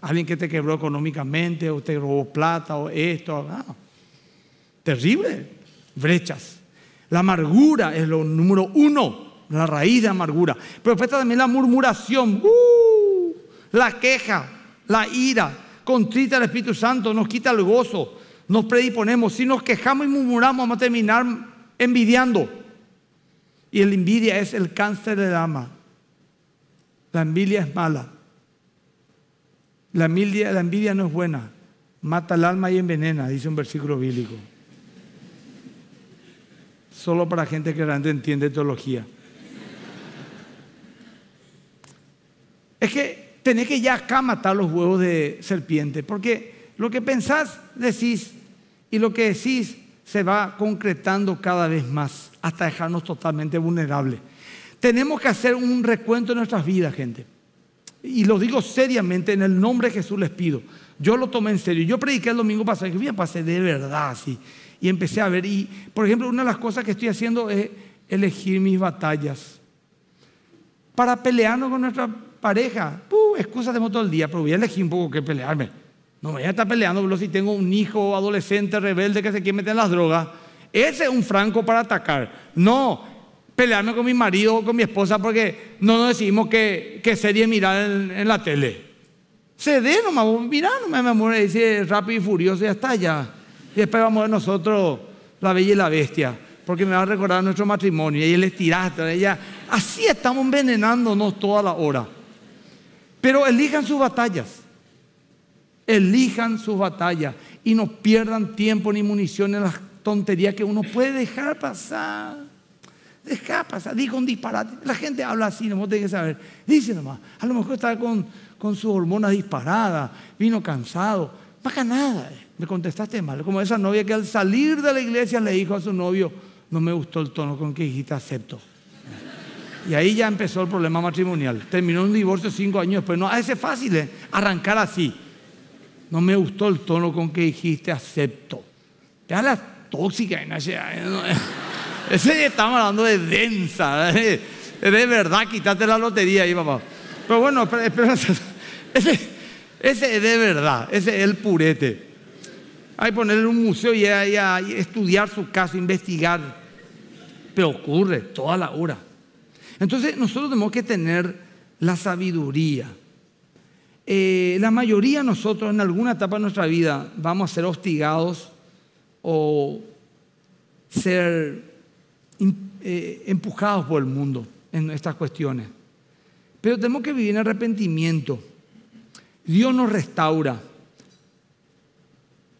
Alguien que te quebró económicamente, o te robó plata, o esto. Ah, terrible. Brechas. La amargura es lo número uno la raíz de amargura. Pero también la murmuración, uh, la queja, la ira. Contrita el Espíritu Santo, nos quita el gozo, nos predisponemos. Si nos quejamos y murmuramos, vamos a terminar envidiando. Y la envidia es el cáncer del alma. La envidia es mala. La envidia, la envidia no es buena. Mata el alma y envenena, dice un versículo bíblico solo para gente que realmente entiende teología. es que tenés que ya acá matar los huevos de serpiente, porque lo que pensás, decís, y lo que decís se va concretando cada vez más hasta dejarnos totalmente vulnerables. Tenemos que hacer un recuento de nuestras vidas, gente. Y lo digo seriamente, en el nombre de Jesús les pido. Yo lo tomé en serio. Yo prediqué el domingo pasado, que bien pasé de verdad así. Y empecé a ver. Y, por ejemplo, una de las cosas que estoy haciendo es elegir mis batallas. Para pelearnos con nuestra pareja, ¡puh! excusas tenemos todo el día, pero voy a elegir un poco que pelearme. No me voy a estar peleando si tengo un hijo adolescente rebelde que se quiere meter en las drogas. Ese es un franco para atacar. No pelearme con mi marido o con mi esposa porque no nos decidimos qué, serie mirar en, la tele. Se dé nomás, mirá nomás, mi amor, dice rápido y furioso, ya está ya. Y después vamos a ver nosotros la bella y la bestia, porque me va a recordar nuestro matrimonio. Y él le tiraste, ella. Así estamos envenenándonos toda la hora. Pero elijan sus batallas. Elijan sus batallas y no pierdan tiempo ni munición en las tonterías que uno puede dejar pasar. Deja pasar, dijo un disparate. La gente habla así, no tiene que saber. Dice nomás, a lo mejor estaba con, con sus hormonas disparadas, vino cansado. pasa nada, me contestaste mal. Como esa novia que al salir de la iglesia le dijo a su novio, no me gustó el tono con que dijiste acepto. Y ahí ya empezó el problema matrimonial. Terminó un divorcio cinco años después. No, ese es fácil ¿eh? arrancar así. No me gustó el tono con que dijiste acepto. Te hablas tóxica. en eh. Ese estamos hablando de densa. ¿eh? De verdad, quítate la lotería ahí, papá. Pero bueno, Ese, es de verdad. Ese es el purete. Hay que ponerle un museo y, estudiar su caso, investigar. Pero ocurre toda la hora. Entonces nosotros tenemos que tener la sabiduría. Eh, la mayoría de nosotros en alguna etapa de nuestra vida vamos a ser hostigados o ser eh, empujados por el mundo en estas cuestiones. Pero tenemos que vivir en arrepentimiento. Dios nos restaura.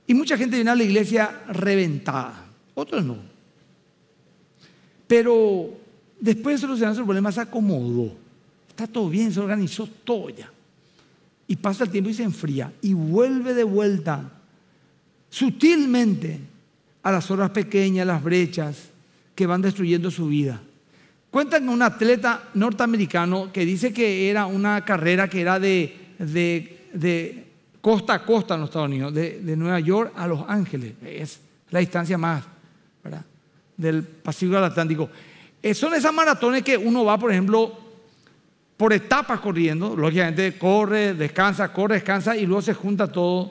Y mucha gente viene a la iglesia reventada, otros no. Pero Después de solucionar el problema, se acomodó. Está todo bien, se organizó todo ya. Y pasa el tiempo y se enfría. Y vuelve de vuelta, sutilmente, a las horas pequeñas, las brechas que van destruyendo su vida. Cuentan con un atleta norteamericano que dice que era una carrera que era de, costa a costa en los Estados Unidos, de, Nueva York a Los Ángeles. Es la distancia más, ¿verdad? Del Pacífico al Atlántico. Son esas maratones que uno va, por ejemplo, por etapas corriendo, lógicamente corre, descansa, corre, descansa y luego se junta todos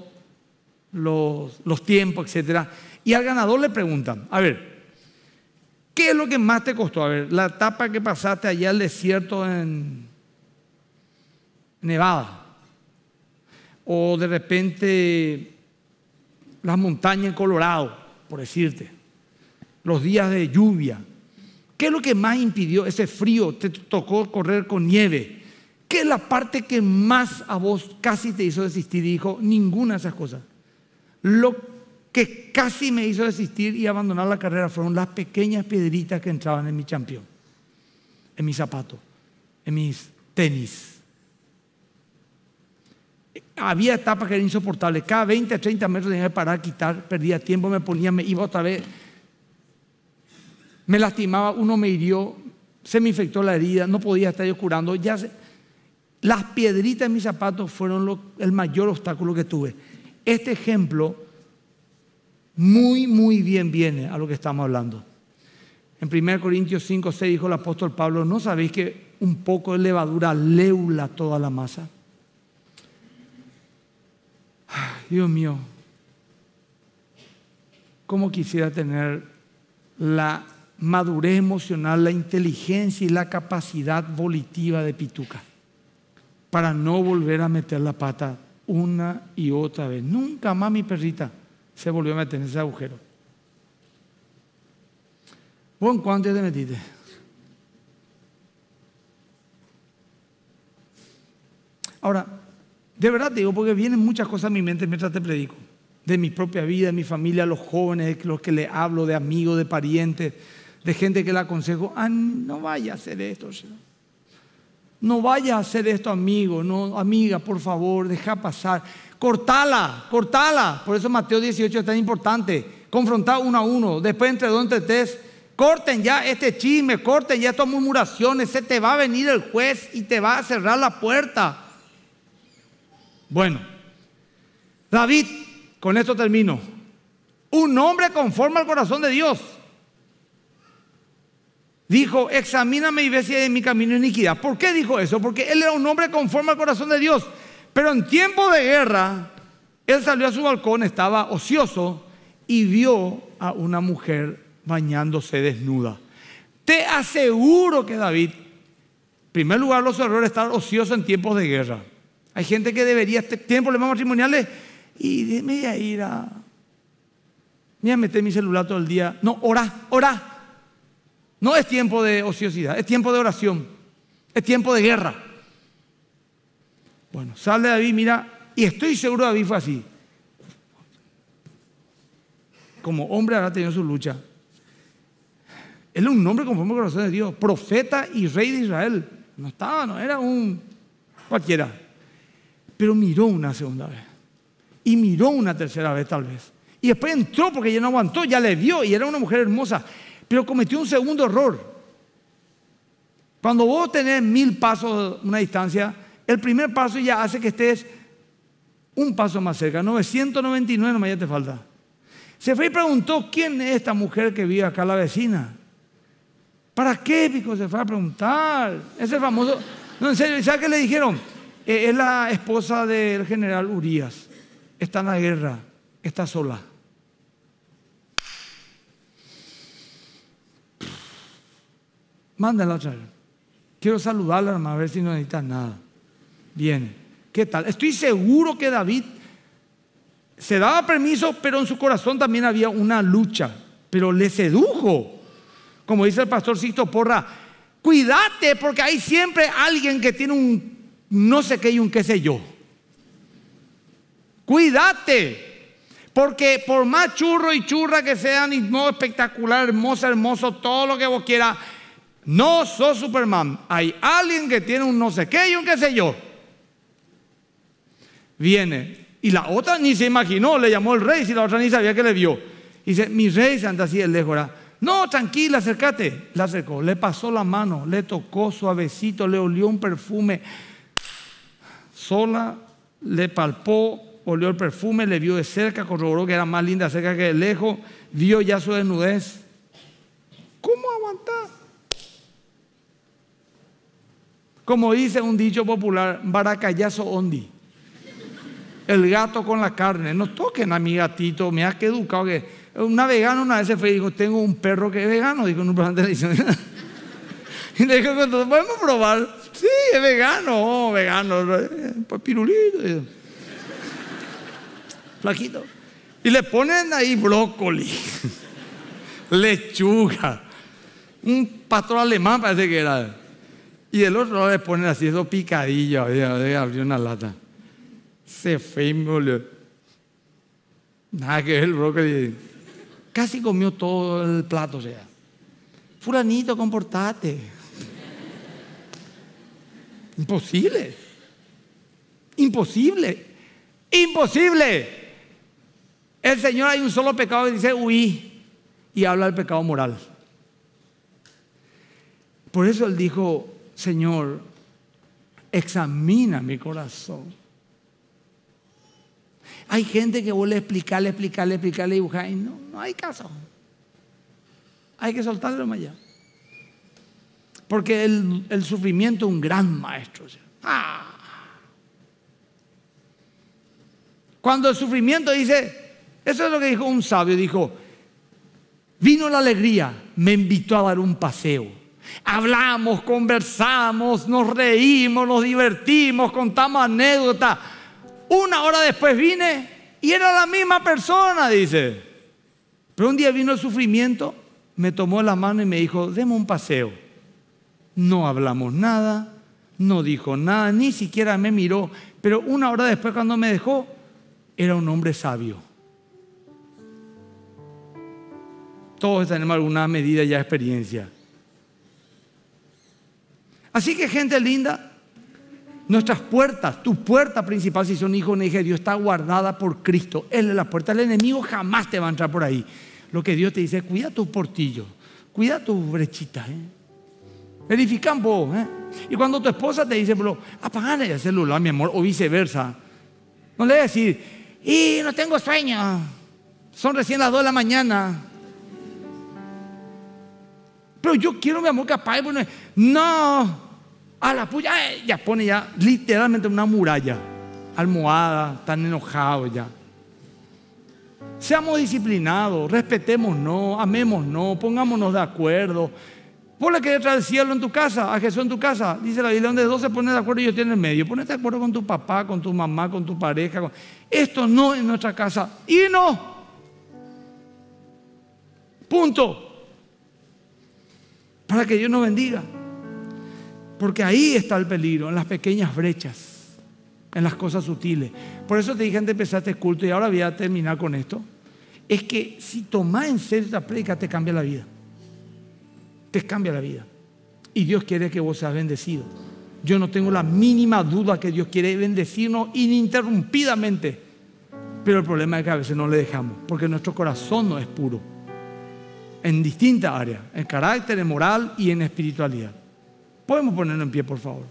los, los tiempos, etc. Y al ganador le preguntan, a ver, ¿qué es lo que más te costó? A ver, la etapa que pasaste allá al desierto en Nevada, o de repente las montañas en Colorado, por decirte, los días de lluvia, ¿Qué es lo que más impidió ese frío? Te tocó correr con nieve. ¿Qué es la parte que más a vos casi te hizo desistir? Y dijo, ninguna de esas cosas. Lo que casi me hizo desistir y abandonar la carrera fueron las pequeñas piedritas que entraban en mi champión, en mi zapato, en mis tenis. Había etapas que eran insoportables. Cada 20 a 30 metros tenía que parar, quitar, perdía tiempo, me ponía, me iba otra vez me lastimaba, uno me hirió, se me infectó la herida, no podía estar yo curando. Ya las piedritas en mis zapatos fueron el mayor obstáculo que tuve. Este ejemplo muy, muy bien viene a lo que estamos hablando. En 1 Corintios 5, 6 dijo el apóstol Pablo, ¿no sabéis que un poco de levadura leula toda la masa? Dios mío, ¿cómo quisiera tener la madurez emocional, la inteligencia y la capacidad volitiva de Pituca para no volver a meter la pata una y otra vez. Nunca más mi perrita se volvió a meter en ese agujero. ¿Vos cuánto te metiste? Ahora, de verdad te digo, porque vienen muchas cosas a mi mente mientras te predico. De mi propia vida, de mi familia, los jóvenes, de los que le hablo, de amigos, de parientes de gente que le aconsejo, ah, no vaya a hacer esto, no vaya a hacer esto, amigo, no, amiga, por favor, deja pasar, cortala, cortala. Por eso Mateo 18 es tan importante, confrontar uno a uno, después entre dos, entre tres, corten ya este chisme, corten ya estas murmuraciones, se te va a venir el juez y te va a cerrar la puerta. Bueno, David, con esto termino, un hombre conforme al corazón de Dios dijo, examíname y ve si hay en mi camino iniquidad. ¿Por qué dijo eso? Porque él era un hombre conforme al corazón de Dios. Pero en tiempo de guerra, él salió a su balcón, estaba ocioso y vio a una mujer bañándose desnuda. Te aseguro que David, primer lugar, los errores estar ocioso en tiempos de guerra. Hay gente que debería, tiene problemas matrimoniales y de media a ir a... mi celular todo el día. No, ora orá, no es tiempo de ociosidad, es tiempo de oración, es tiempo de guerra. Bueno, sale David, mira, y estoy seguro David fue así. Como hombre habrá tenido su lucha. Él es un hombre conforme al corazón de Dios, profeta y rey de Israel. No estaba, no era un cualquiera. Pero miró una segunda vez. Y miró una tercera vez tal vez. Y después entró porque ya no aguantó, ya le vio y era una mujer hermosa. Pero cometió un segundo error. Cuando vos tenés mil pasos una distancia, el primer paso ya hace que estés un paso más cerca. 999 nomás ya te falta. Se fue y preguntó, ¿quién es esta mujer que vive acá, la vecina? ¿Para qué, Pico? Se fue a preguntar. Ese famoso... No, en serio, qué le dijeron? Eh, es la esposa del general Urias. Está en la guerra, está sola. Mándala otra vez. Quiero saludarla, hermano, a ver si no necesita nada. Viene. ¿Qué tal? Estoy seguro que David se daba permiso, pero en su corazón también había una lucha. Pero le sedujo. Como dice el pastor Sisto Porra, cuídate porque hay siempre alguien que tiene un no sé qué y un qué sé yo. Cuídate. Porque por más churro y churra que sean, y no espectacular, hermosa, hermoso, todo lo que vos quieras, no soy Superman. Hay alguien que tiene un no sé qué y un qué sé yo. Viene. Y la otra ni se imaginó, le llamó el rey, y la otra ni sabía que le vio. dice, mi rey, anda así de lejos. No, tranquila, acércate. La acercó, le pasó la mano, le tocó suavecito, le olió un perfume. Sola, le palpó, olió el perfume, le vio de cerca, corroboró que era más linda cerca que de lejos, vio ya su desnudez Como dice un dicho popular, baracayazo ondi. El gato con la carne. No toquen a mi gatito, me has que educado que. Una vegana una vez se fue y dijo, tengo un perro que es vegano, dijo un plan de y le dijo, ¿podemos probar? Sí, es vegano, oh, vegano, pues pirulito. Flaquito. Y le ponen ahí brócoli, lechuga, un pastor alemán parece que era y el otro le ponen así, eso picadillo, abrió una lata. Se fue Nada que ver el Casi comió todo el plato, o sea. Fulanito, comportate. Imposible. Imposible. Imposible. El Señor hay un solo pecado y dice huí y habla del pecado moral. Por eso Él dijo, Señor, examina mi corazón. Hay gente que vuelve a explicarle, explicarle, explicarle, y no, no hay caso. Hay que soltarlo más allá. Porque el, sufrimiento es un gran maestro. Ah. Cuando el sufrimiento dice, eso es lo que dijo un sabio, dijo, vino la alegría, me invitó a dar un paseo. Hablamos, conversamos, nos reímos, nos divertimos, contamos anécdotas. Una hora después vine y era la misma persona, dice. Pero un día vino el sufrimiento, me tomó la mano y me dijo, Deme un paseo. No hablamos nada, no dijo nada, ni siquiera me miró. Pero una hora después cuando me dejó, era un hombre sabio. Todos tenemos alguna medida ya experiencia. Así que gente linda, nuestras puertas, tu puerta principal si son hijos o hija de Dios está guardada por Cristo. Él es la puerta, el enemigo jamás te va a entrar por ahí. Lo que Dios te dice, cuida tu portillo, cuida tu brechita. ¿eh? Edifican vos. ¿eh? Y cuando tu esposa te dice, apagale el celular, mi amor, o viceversa, no le decir, y no tengo sueño, son recién las 2 de la mañana. Pero yo quiero, mi amor, capaz. Bueno, no, a la puya, eh, ya pone ya literalmente una muralla, almohada, tan enojado ya. Seamos disciplinados, amemos no pongámonos de acuerdo. Ponle que detrás del cielo en tu casa, a Jesús en tu casa. Dice la Biblia, donde dos se ponen de acuerdo y yo tienen el medio. Ponete de acuerdo con tu papá, con tu mamá, con tu pareja. Esto no en nuestra casa. Y no. Punto. Para que Dios nos bendiga. Porque ahí está el peligro, en las pequeñas brechas, en las cosas sutiles. Por eso te dije antes de empezar este culto y ahora voy a terminar con esto. Es que si tomas en serio esta te cambia la vida. Te cambia la vida. Y Dios quiere que vos seas bendecido. Yo no tengo la mínima duda que Dios quiere bendecirnos ininterrumpidamente. Pero el problema es que a veces no le dejamos, porque nuestro corazón no es puro. En distintas áreas, en carácter, en moral y en espiritualidad. Podemos ponernos en pie, por favor.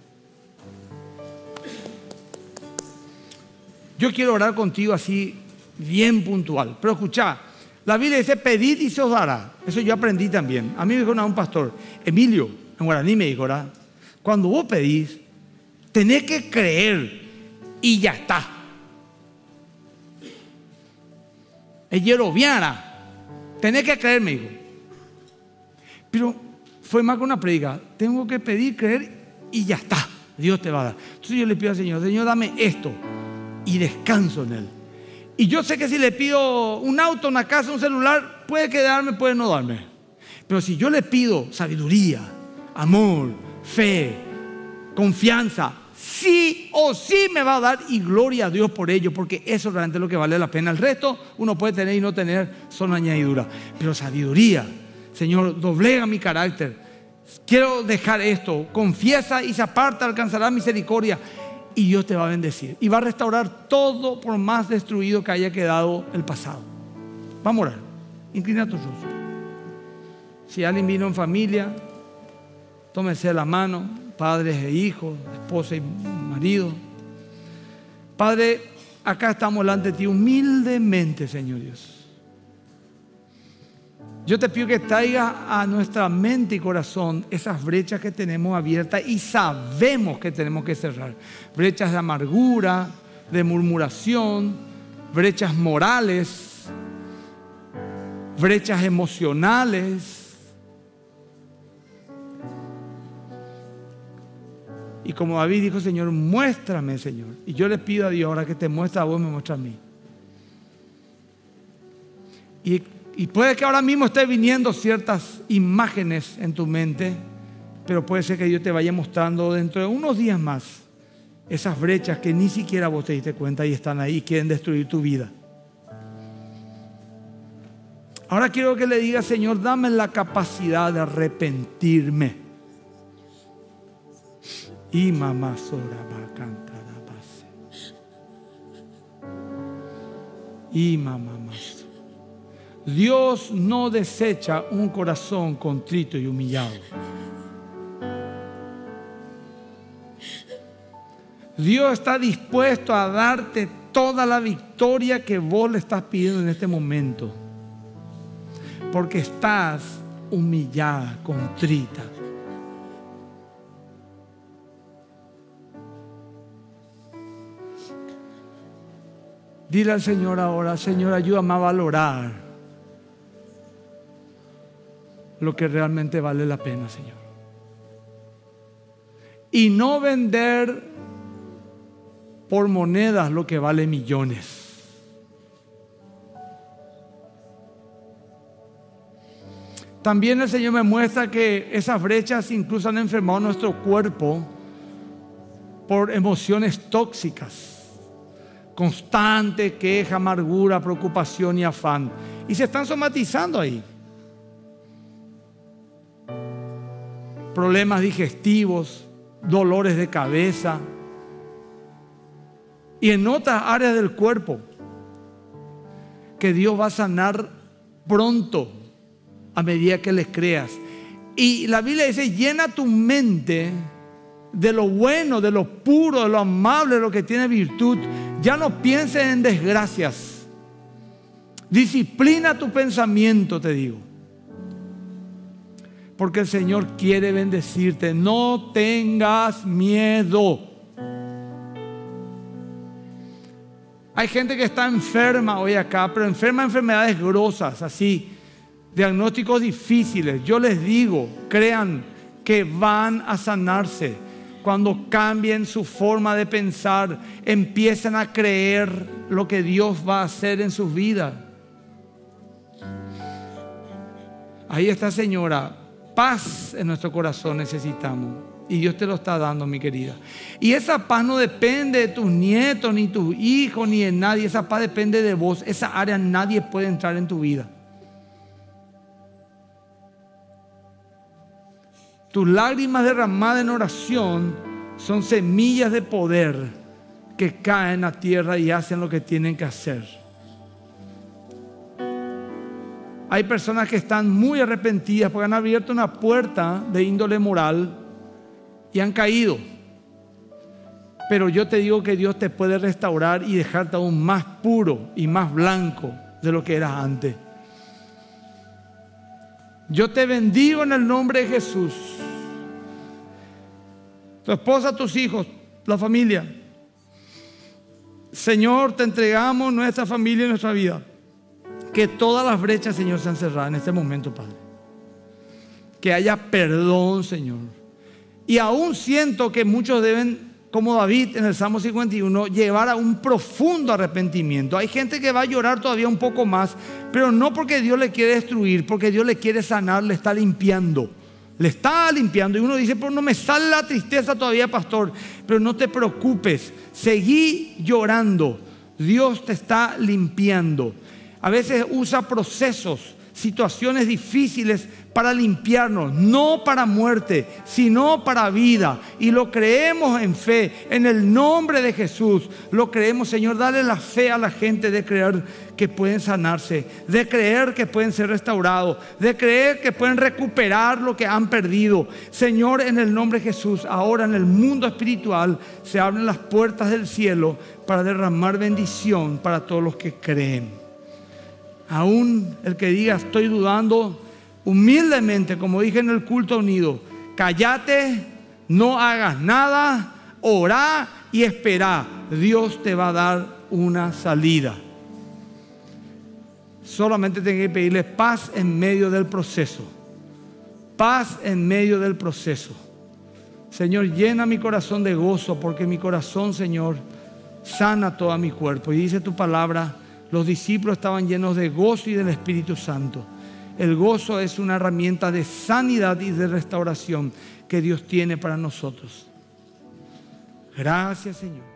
Yo quiero orar contigo así, bien puntual. Pero escuchá, la Biblia dice, pedid y se os dará. Eso yo aprendí también. A mí me dijo un pastor, Emilio, en guaraní me dijo, ¿verdad? Cuando vos pedís, tenés que creer y ya está. Es hieroviana. Tenés que creer, me dijo. Pero fue más que una predica. Tengo que pedir, creer y ya está. Dios te va a dar. Entonces yo le pido al Señor, Señor, dame esto y descanso en Él. Y yo sé que si le pido un auto, una casa, un celular, puede quedarme, puede no darme. Pero si yo le pido sabiduría, amor, fe, confianza, sí o sí me va a dar y gloria a Dios por ello, porque eso realmente es lo que vale la pena. El resto uno puede tener y no tener, son añadiduras. Pero sabiduría, Señor, doblega mi carácter, quiero dejar esto, confiesa y se aparta, alcanzará misericordia y Dios te va a bendecir y va a restaurar todo por más destruido que haya quedado el pasado. Vamos a orar. Inclina tus Si alguien vino en familia, tómese la mano, padres e hijos, esposa y marido. Padre, acá estamos delante de ti humildemente, Señor Dios. Yo te pido que traigas a nuestra mente y corazón esas brechas que tenemos abiertas y sabemos que tenemos que cerrar. Brechas de amargura, de murmuración, brechas morales, brechas emocionales. Y como David dijo, Señor, muéstrame, Señor. Y yo le pido a Dios ahora que te muestra a vos, me muestra a mí. Y y puede que ahora mismo esté viniendo ciertas imágenes en tu mente, pero puede ser que Dios te vaya mostrando dentro de unos días más esas brechas que ni siquiera vos te diste cuenta y están ahí y quieren destruir tu vida. Ahora quiero que le diga, Señor, dame la capacidad de arrepentirme. Y mamá Sora va a cantar base. Y mamá Dios no desecha un corazón contrito y humillado. Dios está dispuesto a darte toda la victoria que vos le estás pidiendo en este momento. Porque estás humillada, contrita. Dile al Señor ahora, Señor, ayúdame a valorar lo que realmente vale la pena, Señor. Y no vender por monedas lo que vale millones. También el Señor me muestra que esas brechas incluso han enfermado nuestro cuerpo por emociones tóxicas, constante queja, amargura, preocupación y afán. Y se están somatizando ahí. problemas digestivos, dolores de cabeza y en otras áreas del cuerpo que Dios va a sanar pronto a medida que les creas. Y la Biblia dice, llena tu mente de lo bueno, de lo puro, de lo amable, de lo que tiene virtud. Ya no pienses en desgracias. Disciplina tu pensamiento, te digo porque el Señor quiere bendecirte. No tengas miedo. Hay gente que está enferma hoy acá, pero enferma enfermedades grosas, así, diagnósticos difíciles. Yo les digo, crean que van a sanarse cuando cambien su forma de pensar, empiecen a creer lo que Dios va a hacer en sus vidas. Ahí está señora, Paz en nuestro corazón necesitamos. Y Dios te lo está dando, mi querida. Y esa paz no depende de tus nietos, ni tus hijos, ni de nadie. Esa paz depende de vos. Esa área nadie puede entrar en tu vida. Tus lágrimas derramadas en oración son semillas de poder que caen a tierra y hacen lo que tienen que hacer. Hay personas que están muy arrepentidas porque han abierto una puerta de índole moral y han caído. Pero yo te digo que Dios te puede restaurar y dejarte aún más puro y más blanco de lo que eras antes. Yo te bendigo en el nombre de Jesús. Tu esposa, tus hijos, la familia. Señor, te entregamos nuestra familia y nuestra vida. Que todas las brechas, Señor, sean cerradas en este momento, Padre. Que haya perdón, Señor. Y aún siento que muchos deben, como David en el Salmo 51, llevar a un profundo arrepentimiento. Hay gente que va a llorar todavía un poco más, pero no porque Dios le quiere destruir, porque Dios le quiere sanar, le está limpiando. Le está limpiando. Y uno dice, pero no me sale la tristeza todavía, pastor. Pero no te preocupes, seguí llorando. Dios te está limpiando. A veces usa procesos, situaciones difíciles para limpiarnos, no para muerte, sino para vida. Y lo creemos en fe, en el nombre de Jesús. Lo creemos, Señor, dale la fe a la gente de creer que pueden sanarse, de creer que pueden ser restaurados, de creer que pueden recuperar lo que han perdido. Señor, en el nombre de Jesús, ahora en el mundo espiritual se abren las puertas del cielo para derramar bendición para todos los que creen. Aún el que diga estoy dudando, humildemente, como dije en el culto unido, callate, no hagas nada, orá y esperá. Dios te va a dar una salida. Solamente tengo que pedirle paz en medio del proceso. Paz en medio del proceso. Señor, llena mi corazón de gozo, porque mi corazón, Señor, sana todo mi cuerpo. Y dice tu palabra, los discípulos estaban llenos de gozo y del Espíritu Santo. El gozo es una herramienta de sanidad y de restauración que Dios tiene para nosotros. Gracias Señor.